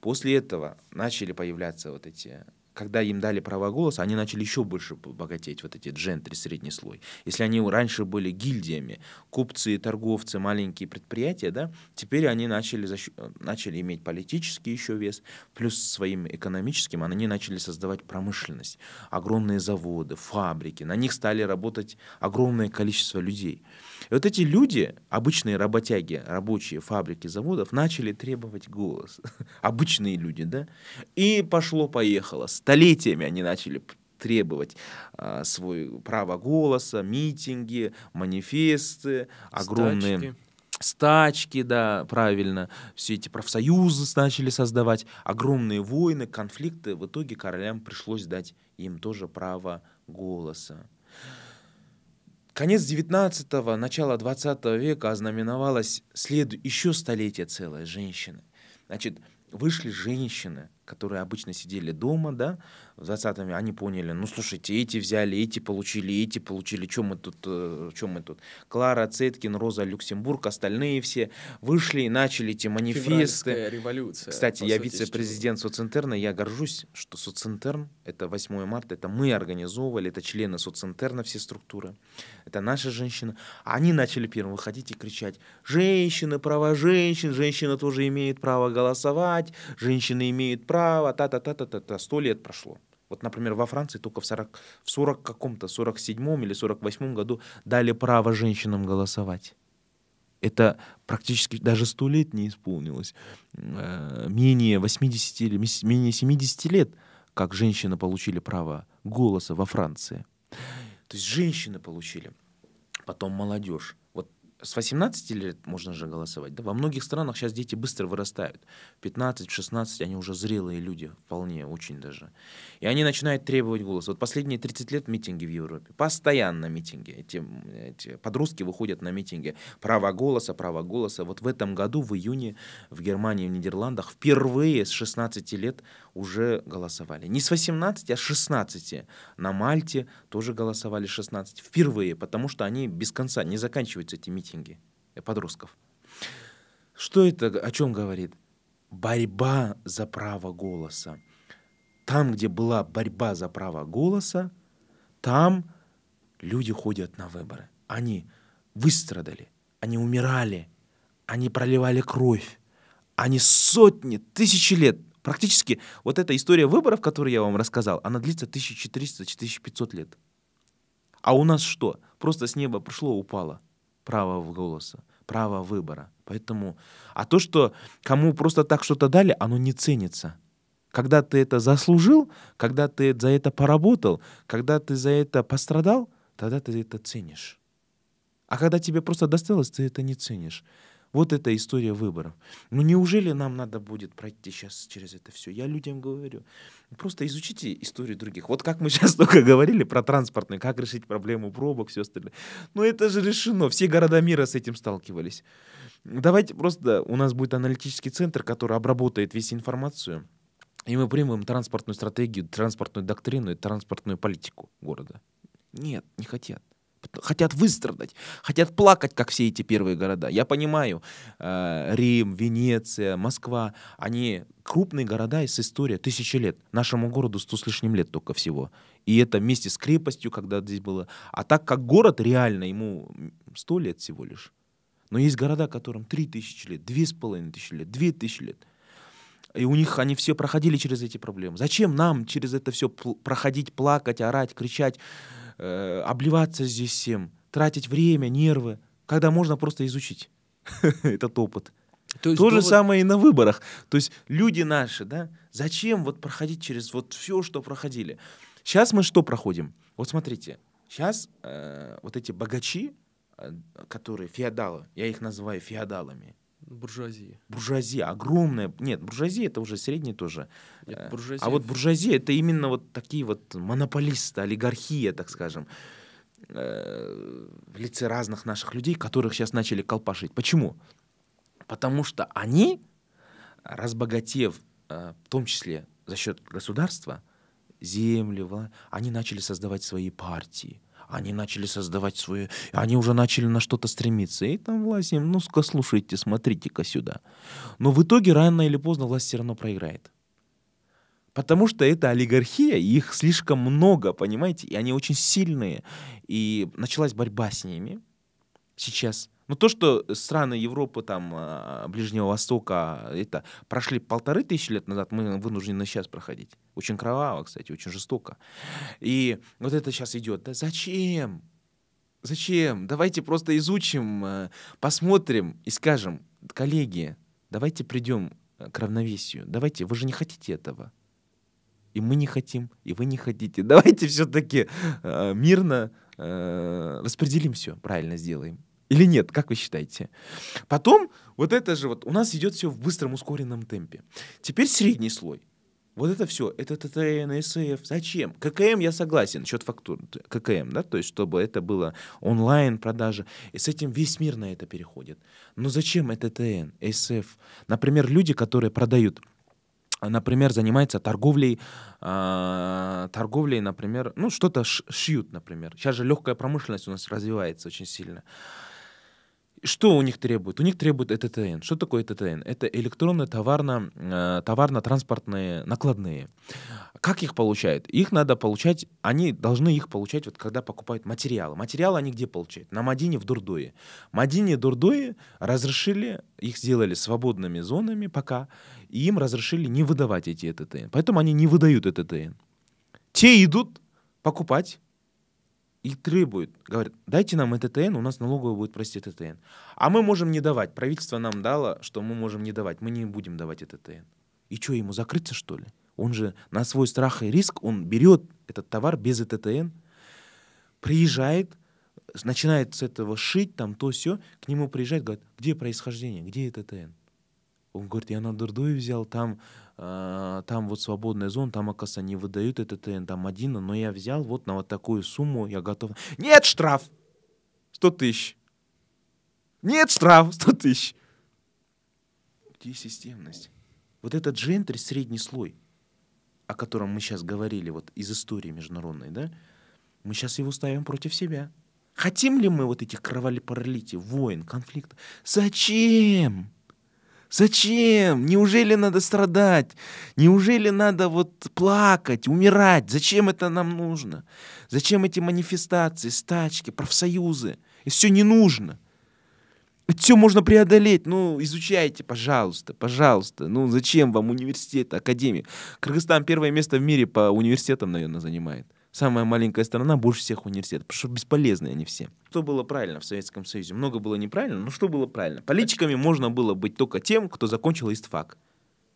После этого начали появляться вот эти когда им дали права голоса, они начали еще больше богатеть, вот эти джентри, средний слой. Если они раньше были гильдиями, купцы, торговцы, маленькие предприятия, да, теперь они начали, защ... Э, начали иметь политический еще вес, плюс своим экономическим они начали создавать промышленность, огромные заводы, фабрики, на них стали работать огромное количество людей. И вот эти люди, обычные работяги, рабочие фабрики, заводов, начали требовать голос. [laughs] Обычные люди, да? И пошло-поехало. Столетиями они начали требовать а, свой право голоса, митинги, манифесты, огромные... Стачки стачки, да, правильно, все эти профсоюзы начали создавать, огромные войны, конфликты. В итоге королям пришлось дать им тоже право голоса. Конец 19-го, начало 20 века ознаменовалось след... еще столетие целое женщины. Значит, вышли женщины которые обычно сидели дома, да, в 20-м, они поняли, ну, слушайте, эти взяли, эти получили, эти получили, чем мы тут, э, чем мы тут. Клара Цеткин, Роза Люксембург, остальные все вышли и начали эти манифесты. революция. Кстати, я вице-президент Социнтерна, я горжусь, что Социнтерн, это 8 марта, это мы организовывали, это члены Социнтерна, все структуры, это наши женщины. Они начали первым выходить и кричать, женщины, права женщин, женщина тоже имеет право голосовать, женщины имеют право направо, та-та-та-та-та, сто лет прошло. Вот, например, во Франции только в 40, в 40 каком-то, 47 или 48 году дали право женщинам голосовать. Это практически даже сто лет не исполнилось. Э, менее 80 или менее 70 лет, как женщины получили право голоса во Франции. То есть женщины получили, потом молодежь, с 18 лет можно же голосовать. Да? Во многих странах сейчас дети быстро вырастают. 15-16, они уже зрелые люди, вполне, очень даже. И они начинают требовать голоса. Вот последние 30 лет митинги в Европе. Постоянно митинги. Эти, эти подростки выходят на митинги. Право голоса, право голоса. Вот в этом году, в июне, в Германии, в Нидерландах впервые с 16 лет уже голосовали. Не с 18, а с 16. На Мальте тоже голосовали 16. Впервые, потому что они без конца не заканчиваются эти митинги митинги э, подростков. Что это, о чем говорит? Борьба за право голоса. Там, где была борьба за право голоса, там люди ходят на выборы. Они выстрадали, они умирали, они проливали кровь, они сотни, тысячи лет Практически вот эта история выборов, которую я вам рассказал, она длится 1400-1500 лет. А у нас что? Просто с неба пришло, упало право голоса, право выбора. Поэтому, а то, что кому просто так что-то дали, оно не ценится. Когда ты это заслужил, когда ты за это поработал, когда ты за это пострадал, тогда ты это ценишь. А когда тебе просто досталось, ты это не ценишь. Вот эта история выборов. Ну неужели нам надо будет пройти сейчас через это все? Я людям говорю, просто изучите историю других. Вот как мы сейчас [laughs] только говорили про транспортный, как решить проблему пробок, все остальное. Но это же решено. Все города мира с этим сталкивались. Давайте просто у нас будет аналитический центр, который обработает весь информацию. И мы примем транспортную стратегию, транспортную доктрину и транспортную политику города. Нет, не хотят хотят выстрадать, хотят плакать, как все эти первые города. Я понимаю, э, Рим, Венеция, Москва, они крупные города с историей тысячи лет. Нашему городу сто с лишним лет только всего. И это вместе с крепостью, когда здесь было. А так как город реально, ему сто лет всего лишь. Но есть города, которым три тысячи лет, две с половиной тысячи лет, две тысячи лет. И у них они все проходили через эти проблемы. Зачем нам через это все проходить, плакать, орать, кричать? Э, обливаться здесь всем, тратить время, нервы, когда можно просто изучить [laughs] этот опыт. То, есть, То же вот... самое и на выборах. То есть люди наши, да, зачем вот проходить через вот все, что проходили? Сейчас мы что проходим? Вот смотрите, сейчас э, вот эти богачи, э, которые феодалы, я их называю феодалами, Буржуазия. Буржуазия, огромная. Нет, буржуазия это уже средний тоже. Нет, э, буржуазия. А вот буржуазия это именно вот такие вот монополисты, олигархия, так скажем, э, в лице разных наших людей, которых сейчас начали колпашить. Почему? Потому что они, разбогатев, э, в том числе за счет государства, земли, они начали создавать свои партии они начали создавать свои, они уже начали на что-то стремиться. И там власть им, ну-ка, слушайте, смотрите-ка сюда. Но в итоге рано или поздно власть все равно проиграет. Потому что это олигархия, их слишком много, понимаете, и они очень сильные. И началась борьба с ними сейчас – ну то, что страны Европы, там, а, Ближнего Востока, это прошли полторы тысячи лет назад, мы вынуждены сейчас проходить. Очень кроваво, кстати, очень жестоко. И вот это сейчас идет. Да зачем? Зачем? Давайте просто изучим, а, посмотрим и скажем, коллеги, давайте придем к равновесию. Давайте, вы же не хотите этого. И мы не хотим, и вы не хотите. [laughs] Давайте все-таки э, а, мирно э, распределим все, правильно сделаем. Или нет, как вы считаете? Потом вот это же вот у нас идет все в быстром ускоренном темпе. Теперь средний слой. Вот это все, это ТТН, СФ, зачем? ККМ я согласен, счет фактур, ККМ, да, то есть чтобы это было онлайн продажа, и с этим весь мир на это переходит. Но зачем это ТТН, СФ? Например, люди, которые продают например, занимаются торговлей, а, торговлей, например, ну что-то шьют, например. Сейчас же легкая промышленность у нас развивается очень сильно. Что у них требует? У них требует ЭТТН. Что такое ЭТТН? Это электронные товарно, э, товарно-транспортные накладные. Как их получают? Их надо получать, они должны их получать, вот когда покупают материалы. Материалы они где получают? На Мадине в Дурдое. Мадине Дурдое разрешили, их сделали свободными зонами пока, и им разрешили не выдавать эти ЭТТН. Поэтому они не выдают ЭТТН. Те идут покупать и требует, говорит, дайте нам ТТН, у нас налоговая будет просить ТТН. А мы можем не давать. Правительство нам дало, что мы можем не давать. Мы не будем давать ТТН. И что, ему закрыться, что ли? Он же на свой страх и риск, он берет этот товар без ТТН, приезжает, начинает с этого шить, там то все, к нему приезжает, говорит, где происхождение, где ТТН? Он говорит, я на Дурдуе взял, там а, там вот свободная зона, там, оказывается, не выдают этот ТН, там один, но я взял вот на вот такую сумму, я готов. Нет, штраф! 100 тысяч. Нет, штраф! 100 тысяч. Где системность? Вот этот джентри, средний слой, о котором мы сейчас говорили, вот из истории международной, да, мы сейчас его ставим против себя. Хотим ли мы вот этих кровали паралитий, войн, конфликтов? Зачем? Зачем? Неужели надо страдать? Неужели надо вот плакать, умирать? Зачем это нам нужно? Зачем эти манифестации, стачки, профсоюзы? И все не нужно. Это все можно преодолеть. Ну, изучайте, пожалуйста, пожалуйста. Ну, зачем вам университет, академия? Кыргызстан первое место в мире по университетам, наверное, занимает самая маленькая страна больше всех университетов, потому что бесполезные они все. Что было правильно в Советском Союзе? Много было неправильно, но что было правильно? Политиками можно было быть только тем, кто закончил истфак.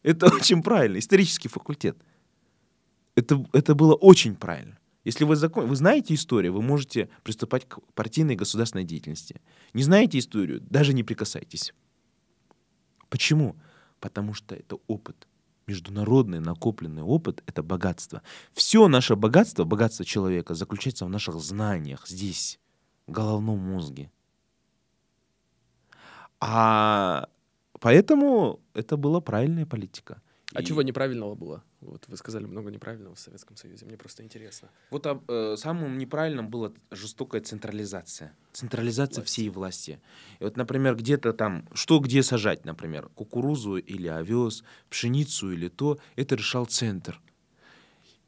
Это [laughs] очень правильно, исторический факультет. Это, это было очень правильно. Если вы, закон... вы знаете историю, вы можете приступать к партийной и государственной деятельности. Не знаете историю, даже не прикасайтесь. Почему? Потому что это опыт. Международный накопленный опыт — это богатство. Все наше богатство, богатство человека, заключается в наших знаниях здесь, в головном мозге. А поэтому это была правильная политика. А и... чего неправильного было? Вот вы сказали много неправильного в Советском Союзе. Мне просто интересно. Вот об, э, самым неправильным была жестокая централизация. Централизация власти. всей власти. И вот, например, где-то там, что где сажать, например, кукурузу или овес, пшеницу или то, это решал центр.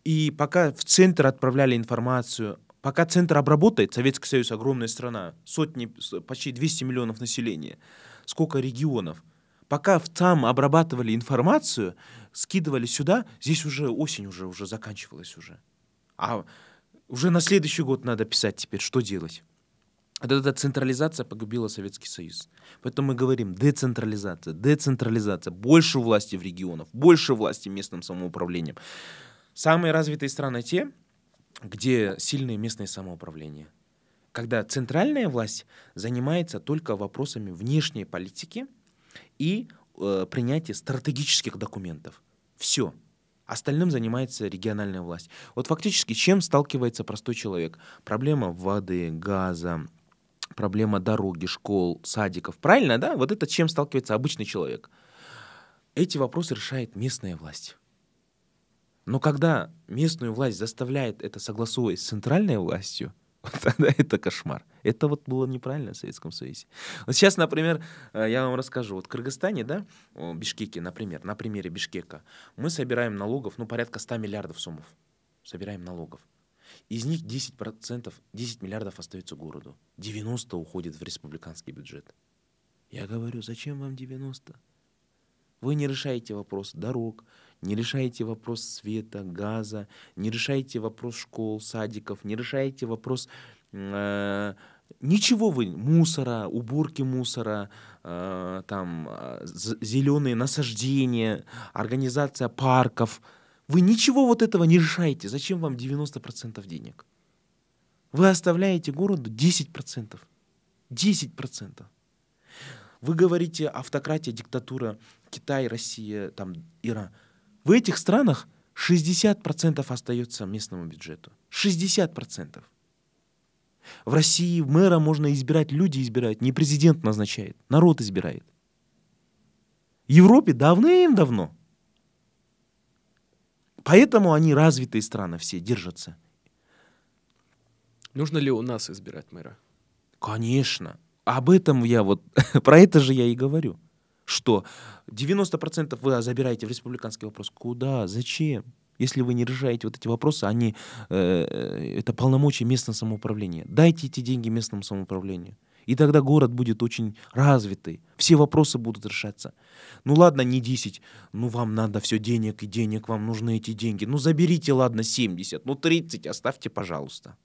И пока в центр отправляли информацию, пока центр обработает, Советский Союз огромная страна, сотни, почти 200 миллионов населения, сколько регионов, пока там обрабатывали информацию, скидывали сюда, здесь уже осень уже, уже заканчивалась уже. А уже на следующий год надо писать теперь, что делать. Вот эта централизация погубила Советский Союз. Поэтому мы говорим децентрализация, децентрализация, больше власти в регионах, больше власти местным самоуправлением. Самые развитые страны те, где сильные местные самоуправления, Когда центральная власть занимается только вопросами внешней политики и э, принятие стратегических документов. Все. Остальным занимается региональная власть. Вот фактически чем сталкивается простой человек? Проблема воды, газа, проблема дороги, школ, садиков. Правильно, да? Вот это чем сталкивается обычный человек. Эти вопросы решает местная власть. Но когда местную власть заставляет это согласовывать с центральной властью, Тогда [laughs] это кошмар. Это вот было неправильно в Советском Союзе. Вот сейчас, например, э, я вам расскажу. Вот в Кыргызстане, да, в Бишкеке, например, на примере Бишкека, мы собираем налогов, ну, порядка 100 миллиардов суммов. Собираем налогов. Из них 10%, 10 миллиардов остается городу. 90 уходит в республиканский бюджет. Я говорю, зачем вам 90? Вы не решаете вопрос дорог, не решаете вопрос света, газа, не решаете вопрос школ, садиков, не решаете вопрос э, ничего вы мусора, уборки мусора, э, там э, зеленые насаждения, организация парков. Вы ничего вот этого не решаете. Зачем вам 90% денег? Вы оставляете городу 10%. 10%. Вы говорите автократия, диктатура, Китай, Россия, там, Иран. В этих странах 60% остается местному бюджету. 60%. В России мэра можно избирать, люди избирают, не президент назначает, народ избирает. В Европе давным-давно. Поэтому они развитые страны все держатся. Нужно ли у нас избирать мэра? Конечно. Об этом я вот, [laughs] про это же я и говорю что 90% вы забираете в республиканский вопрос. Куда? Зачем? Если вы не решаете вот эти вопросы, они, э, э, это полномочия местного самоуправления. Дайте эти деньги местному самоуправлению. И тогда город будет очень развитый. Все вопросы будут решаться. Ну ладно, не 10. Ну вам надо все денег и денег, вам нужны эти деньги. Ну заберите, ладно, 70. Ну 30 оставьте, пожалуйста.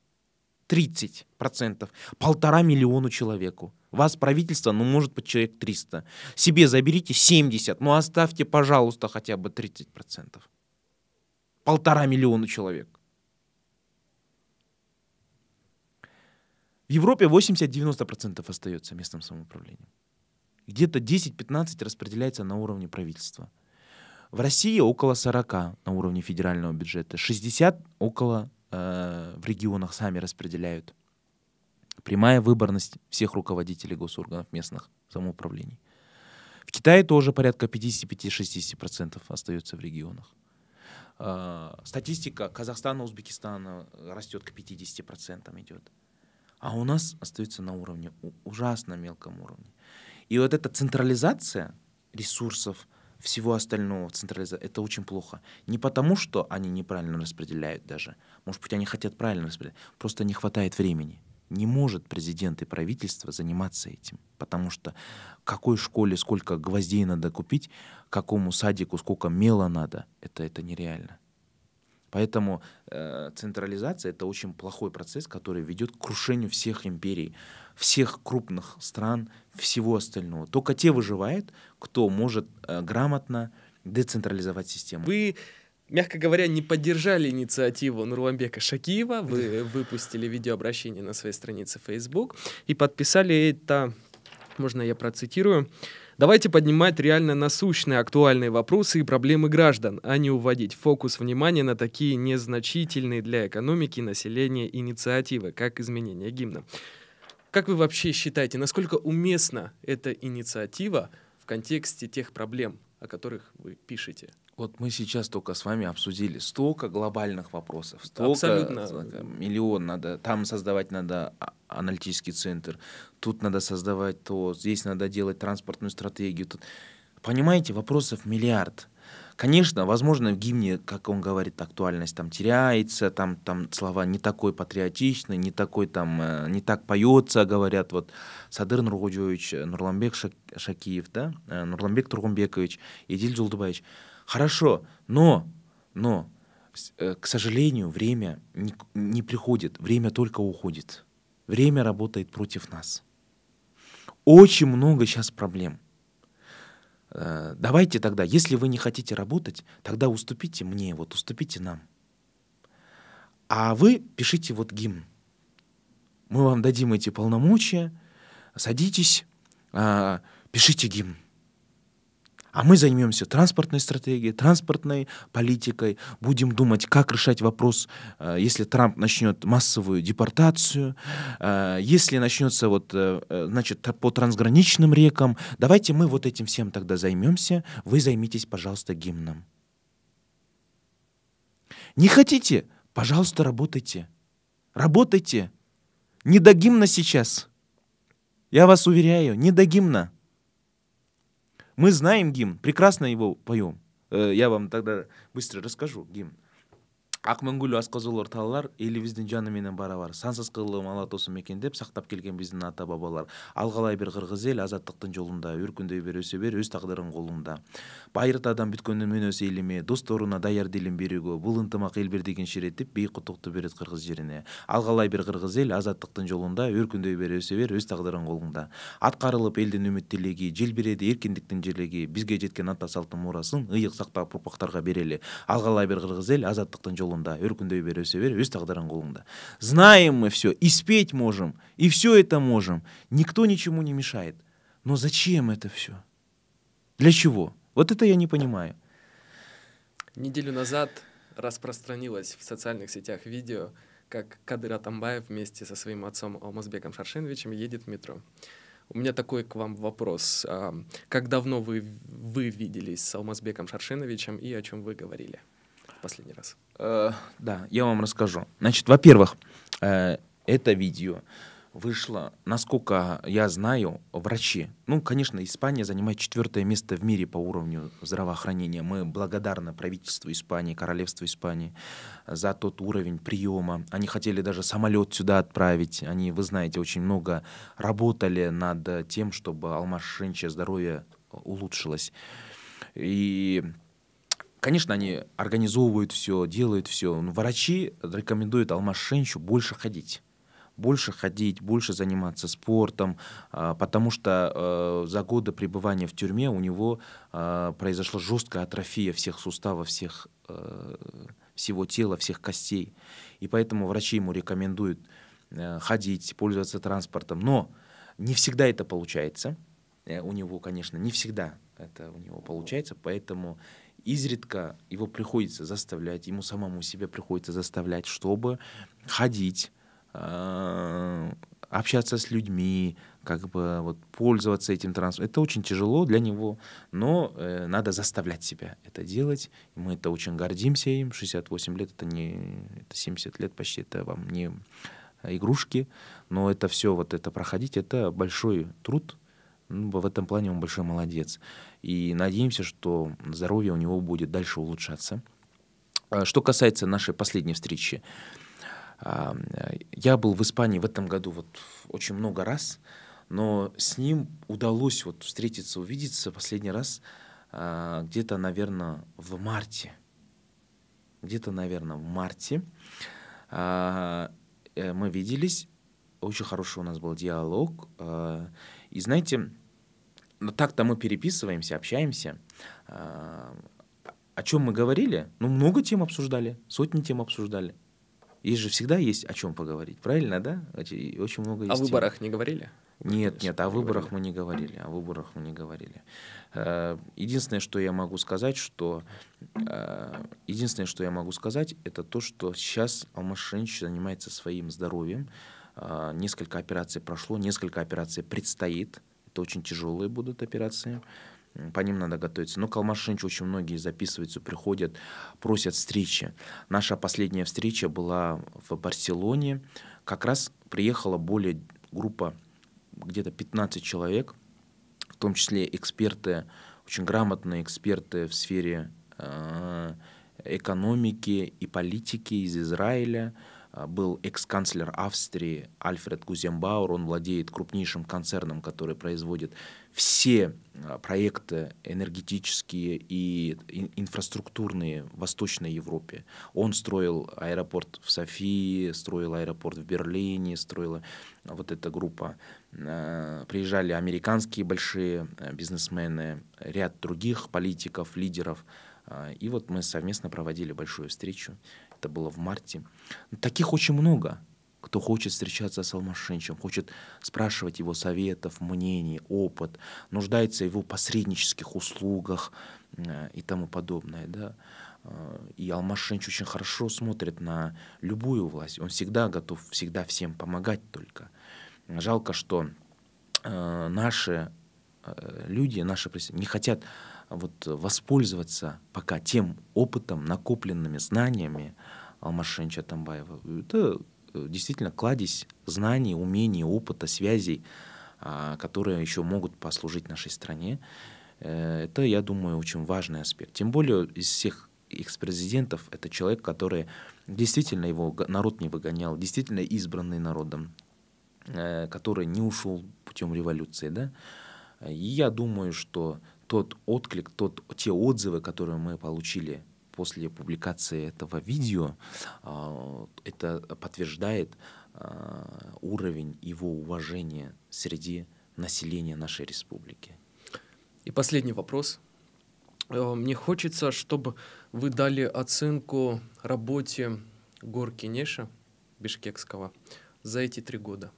30 процентов. Полтора миллиону человеку. Вас правительство, ну, может быть, человек 300. Себе заберите 70, но ну, оставьте, пожалуйста, хотя бы 30%. Полтора миллиона человек. В Европе 80-90% остается местным самоуправлением. Где-то 10-15 распределяется на уровне правительства. В России около 40 на уровне федерального бюджета, 60 около э, в регионах сами распределяют прямая выборность всех руководителей госорганов местных самоуправлений. В Китае тоже порядка 55-60% остается в регионах. А, статистика Казахстана, Узбекистана растет к 50% идет. А у нас остается на уровне, ужасно мелком уровне. И вот эта централизация ресурсов, всего остального централизации, это очень плохо. Не потому, что они неправильно распределяют даже. Может быть, они хотят правильно распределять. Просто не хватает времени. Не может президент и правительство заниматься этим, потому что какой школе сколько гвоздей надо купить, какому садику сколько мела надо, это, это нереально. Поэтому э, централизация это очень плохой процесс, который ведет к крушению всех империй, всех крупных стран, всего остального. Только те выживают, кто может э, грамотно децентрализовать систему. Вы мягко говоря, не поддержали инициативу Нурламбека Шакиева. Вы выпустили видеообращение на своей странице Facebook и подписали это, можно я процитирую, Давайте поднимать реально насущные, актуальные вопросы и проблемы граждан, а не уводить фокус внимания на такие незначительные для экономики и населения инициативы, как изменение гимна. Как вы вообще считаете, насколько уместна эта инициатива в контексте тех проблем, о которых вы пишете. Вот мы сейчас только с вами обсудили столько глобальных вопросов, столько Абсолютно. миллион надо, там создавать надо а, аналитический центр, тут надо создавать то, здесь надо делать транспортную стратегию. Тут... Понимаете, вопросов миллиард. Конечно, возможно, в гимне, как он говорит, актуальность там теряется, там, там слова не такой патриотичный, не такой там, э, не так поется, говорят, вот Садыр Нургодьевич, э, Нурламбек Шакиев, да, Нурламбек э, Нурланбек Тургумбекович, Идиль Джулдубаевич. Хорошо, но, но, к сожалению, время не, не приходит, время только уходит. Время работает против нас. Очень много сейчас проблем – Э, давайте тогда, если вы не хотите работать, тогда уступите мне, вот уступите нам. А вы пишите вот гимн. Мы вам дадим эти полномочия, садитесь, а, пишите гимн. А мы займемся транспортной стратегией, транспортной политикой, будем думать, как решать вопрос, э, если Трамп начнет массовую депортацию, э, если начнется вот, э, значит, по трансграничным рекам. Давайте мы вот этим всем тогда займемся, вы займитесь, пожалуйста, гимном. Не хотите? Пожалуйста, работайте. Работайте. Не до гимна сейчас. Я вас уверяю, не до гимна. Мы знаем гимн, прекрасно его поем. Э, я вам тогда быстро расскажу гимн. мөңгүл аскозолор орталар элибиздин жаны менен барабар сансыз кылым ала мекен мекендеп сактап келген биздин ата бабалар ал калай бир кыргыз эл азаттыктын жолунда өркүндөй бер өсө бер өз тагдырың колуңда байыртадан бүткөндүн мөөнөсү элиме досторуна даяр дилин берүүгө бул ынтымак эл бирдигин ширетип бейкутукту берет кыргыз жерине ал калай бир кыргыз эл азаттыктын жолунда өркүндөй бер өсө бер өз тагдырың колуңда аткарылып элдин үмүт тилеги желбиреди эркиндиктин желеги бизге жеткен ата салттын мурасын ыйык сактап урпактарга берели ал калай бир кыргыз эл азаттыктын жолунда қолында өркіндей бересе бер өз тағдырың қолыңда знаем мы все и спеть можем и все это можем никто ничему не мешает но зачем это все для чего вот это я не понимаю неделю назад распространилось в социальных сетях видео как Кадыр Атамбаев вместе со своим отцом Алмазбеком Шаршеновичем едет в метро. У меня такой к вам вопрос. А, как давно вы, вы виделись с Алмазбеком Шаршеновичем и о чем вы говорили? последний раз? Э, да, я вам расскажу. Значит, во-первых, э, это видео вышло, насколько я знаю, врачи. Ну, конечно, Испания занимает четвертое место в мире по уровню здравоохранения. Мы благодарны правительству Испании, королевству Испании за тот уровень приема. Они хотели даже самолет сюда отправить. Они, вы знаете, очень много работали над тем, чтобы алмаш здоровье улучшилось. И Конечно, они организовывают все, делают все. Но врачи рекомендуют Алмашенчу больше ходить больше ходить, больше заниматься спортом, а, потому что э, за годы пребывания в тюрьме у него а, произошла жесткая атрофия всех суставов, всех, э, всего тела, всех костей. И поэтому врачи ему рекомендуют э, ходить, пользоваться транспортом. Но не всегда это получается. У него, конечно, не всегда это у него получается, поэтому изредка его приходится заставлять, ему самому себя приходится заставлять, чтобы ходить, а, общаться с людьми, как бы вот пользоваться этим транспортом. Это очень тяжело для него, но э, надо заставлять себя это делать. И мы это очень гордимся им. 68 лет это не это 70 лет почти, это вам не э, игрушки, но это все вот это проходить, это большой труд, ну, в этом плане он большой молодец. И надеемся, что здоровье у него будет дальше улучшаться. А, что касается нашей последней встречи, а, я был в Испании в этом году вот очень много раз, но с ним удалось вот встретиться, увидеться последний раз а, где-то, наверное, в марте. Где-то, наверное, в марте э, мы виделись, очень хороший у нас был диалог. И знаете, ну, так-то мы переписываемся, общаемся. А, о чем мы говорили? Ну, много тем обсуждали, сотни тем обсуждали. Есть же всегда есть о чем поговорить, правильно, да? Очень, много есть. О выборах тем. не говорили? Нет, Конечно, нет, о выборах говорили. мы не говорили, о выборах мы не говорили. Э, единственное, что я могу сказать, что э, единственное, что я могу сказать, это то, что сейчас Алмашенч занимается своим здоровьем, а, несколько операций прошло, несколько операций предстоит. Это очень тяжелые будут операции по ним надо готовиться. Но Калмашинч очень многие записываются, приходят, просят встречи. Наша последняя встреча была в Барселоне. Как раз приехала более группа, где-то 15 человек, в том числе эксперты, очень грамотные эксперты в сфере э, экономики и политики из Израиля, а, был экс-канцлер Австрии Альфред Гузембауэр. Он владеет крупнейшим концерном, который производит все а, проекты энергетические и инфраструктурные в Восточной Европе. Он строил аэропорт в Софии, строил аэропорт в Берлине, строила вот эта группа. А, приезжали американские большие бизнесмены, ряд других политиков, лидеров. И вот мы совместно проводили большую встречу это было в марте. Таких очень много, кто хочет встречаться с Алмашенчем, хочет спрашивать его советов, мнений, опыт, нуждается в его посреднических услугах э, и тому подобное. Да? Э, и Алмашенч очень хорошо смотрит на любую власть. Он всегда готов, всегда всем помогать только. Жалко, что э, наши люди, наши не хотят вот э, воспользоваться пока тем опытом, накопленными знаниями Алмашенча Тамбаева. Это э, действительно кладезь знаний, умений, опыта, связей, а, которые еще могут послужить нашей стране. Э, это, я думаю, очень важный аспект. Тем более из всех экс-президентов это человек, который действительно его народ не выгонял, действительно избранный народом, который не ушел путем революции. Да? И я думаю, что тот отклик, тот, те отзывы, которые мы получили после публикации этого видео, а, это подтверждает а, уровень его уважения среди населения нашей республики. И последний вопрос. Э, мне хочется, чтобы вы дали оценку работе Горки Неша Бишкекского за эти три года.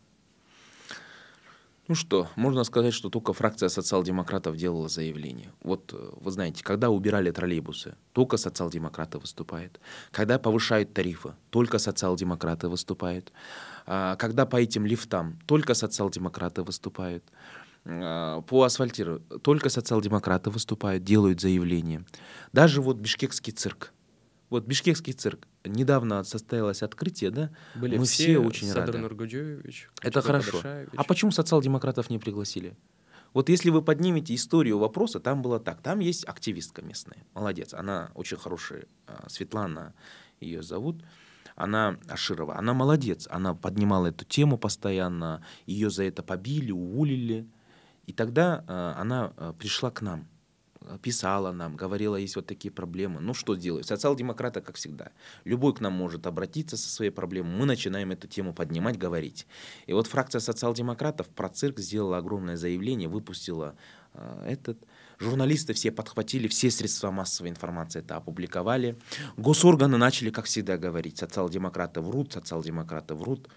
Ну что, можно сказать, что только фракция социал-демократов делала заявление. Вот э, вы знаете, когда убирали троллейбусы, только социал-демократы выступают. Когда повышают тарифы, только социал-демократы выступают. А, когда по этим лифтам, только социал-демократы выступают. А, по асфальтиру только социал-демократы выступают, делают заявление. Даже вот бишкекский цирк – вот Бишкекский цирк. Недавно состоялось открытие, да? Были Мы все, все очень Садар рады. Нургудевич, Это хорошо. А почему социал-демократов не пригласили? Вот если вы поднимете историю вопроса, там было так. Там есть активистка местная. Молодец. Она очень хорошая. А, Светлана ее зовут. Она Аширова. Она молодец. Она поднимала эту тему постоянно. Ее за это побили, уволили. И тогда а, она а, пришла к нам. Э, писала нам, говорила, есть вот такие проблемы. Ну что делать? Социал-демократы, как всегда, любой к нам может обратиться со своей проблемой. Мы начинаем эту тему поднимать, говорить. И вот фракция социал-демократов про цирк сделала огромное заявление, выпустила э, этот журналисты все подхватили, все средства массовой информации это опубликовали. Госорганы начали, как всегда, говорить, социал-демократы врут, социал-демократы врут.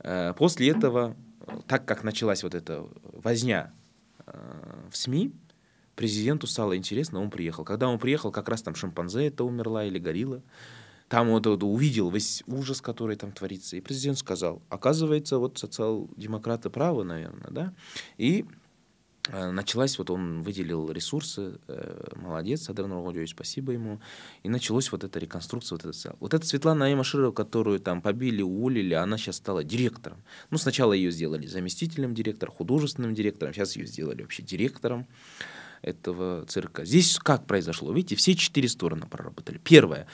Э, после этого, э, так как началась вот эта возня в СМИ, Президенту стало интересно, он приехал. Когда он приехал, как раз там шимпанзе это умерла или горилла. Там вот, вот увидел весь ужас, который там творится. И президент сказал, оказывается, вот социал-демократы правы, наверное, да? И э, началась, вот он выделил ресурсы, э, молодец, Адрен Рогодевич, спасибо ему, и началась вот эта реконструкция, вот эта. Вот эта Светлана Аймаширова, которую там побили, уволили, она сейчас стала директором. Ну, сначала ее сделали заместителем директора, художественным директором, сейчас ее сделали вообще директором этого цирка. Здесь как произошло? Видите, все четыре стороны проработали. Первое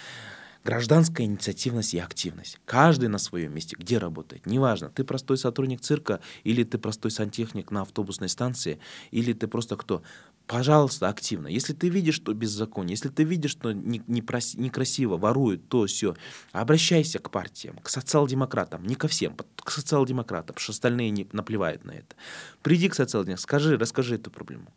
гражданская инициативность и активность. Каждый на своем месте, где работает. Неважно, ты простой сотрудник цирка, или ты простой сантехник на автобусной станции, или ты просто кто. Пожалуйста, активно. Если ты видишь, что беззаконие, если ты видишь, что не, не прос, некрасиво воруют то, все, обращайся к партиям, к социал-демократам, не ко всем, к социал-демократам, потому что остальные не, наплевают на это. Приди к социал-демократам, скажи, расскажи эту проблему.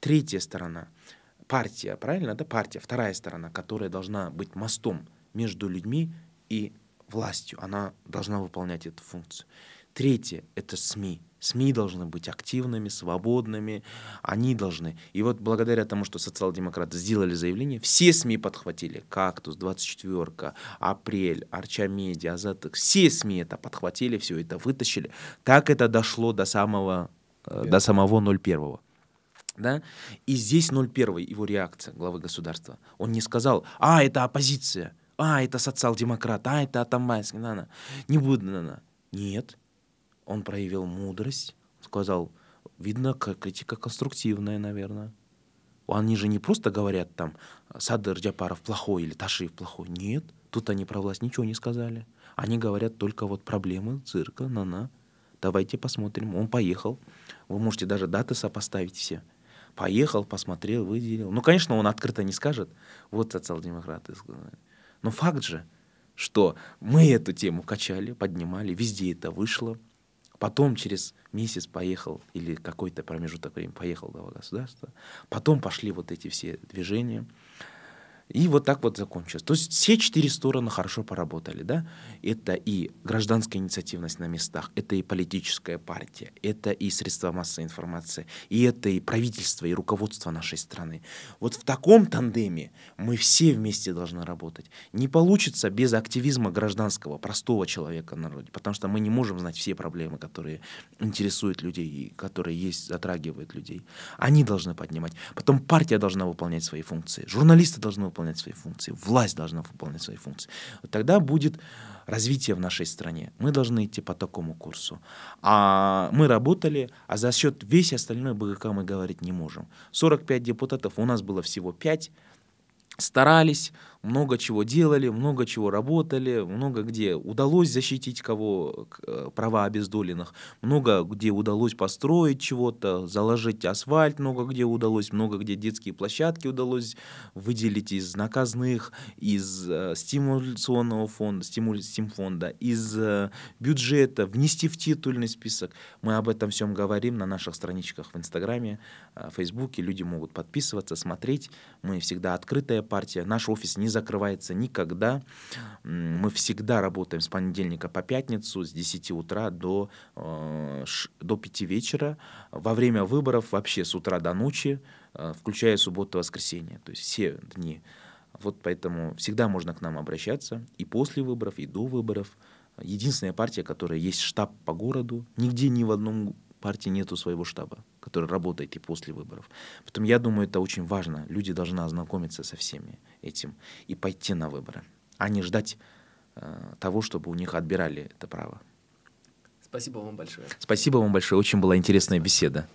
Третья сторона — партия, правильно? Это партия, вторая сторона, которая должна быть мостом между людьми и властью. Она должна выполнять эту функцию. Третье — это СМИ. СМИ должны быть активными, свободными, они должны. И вот благодаря тому, что социал-демократы сделали заявление, все СМИ подхватили. «Кактус», «24», «Апрель», «Арча Медиа», «Азатык». Все СМИ это подхватили, все это вытащили. Так это дошло до самого, э, до самого 01-го. Да? И здесь 0,1 его реакция главы государства. Он не сказал, а, это оппозиция, а, это социал-демократ, а, это Атамбайский, на -на. не буду, на -на. Нет, он проявил мудрость, сказал, видно, критика конструктивная, наверное. Они же не просто говорят там, Садыр Джапаров плохой или Ташиев плохой. Нет, тут они про власть ничего не сказали. Они говорят только вот проблемы цирка, на-на. Давайте посмотрим. Он поехал. Вы можете даже даты сопоставить все. Поехал, посмотрел, выделил. Ну, конечно, он открыто не скажет, вот социал-демократы. Но факт же, что мы эту тему качали, поднимали, везде это вышло. Потом через месяц поехал, или какой-то промежуток времени поехал глава государства. Потом пошли вот эти все движения. И вот так вот закончилось. То есть все четыре стороны хорошо поработали, да? Это и гражданская инициативность на местах, это и политическая партия, это и средства массовой информации, и это и правительство, и руководство нашей страны. Вот в таком тандеме мы все вместе должны работать. Не получится без активизма гражданского, простого человека в народе, потому что мы не можем знать все проблемы, которые интересуют людей, и которые есть, затрагивают людей. Они должны поднимать. Потом партия должна выполнять свои функции, журналисты должны выполнять свои функции, власть должна выполнять свои функции. Вот тогда будет развитие в нашей стране. Мы должны идти по такому курсу. А мы работали, а за счет весь остальной БГК мы говорить не можем. 45 депутатов, у нас было всего 5, старались, много чего делали, много чего работали, много где удалось защитить кого э, права обездоленных, много где удалось построить чего-то, заложить асфальт, много где удалось, много где детские площадки удалось выделить из наказных, из э, стимуляционного фонда, стимуль, стимфонда, из э, бюджета, внести в титульный список. Мы об этом всем говорим на наших страничках в Инстаграме, э, Фейсбуке. Люди могут подписываться, смотреть. Мы всегда открытая партия. Наш офис не закрывается никогда. Мы всегда работаем с понедельника по пятницу с 10 утра до, э, до 5 вечера. Во время выборов вообще с утра до ночи, э, включая субботу и воскресенье, то есть все дни. Вот поэтому всегда можно к нам обращаться и после выборов, и до выборов единственная партия, которая есть штаб по городу. Нигде ни в одном партии нету своего штаба, который работает и после выборов. Поэтому я думаю, это очень важно. Люди должны ознакомиться со всеми этим и пойти на выборы, а не ждать э, того, чтобы у них отбирали это право. Спасибо вам большое. Спасибо вам большое. Очень была интересная беседа.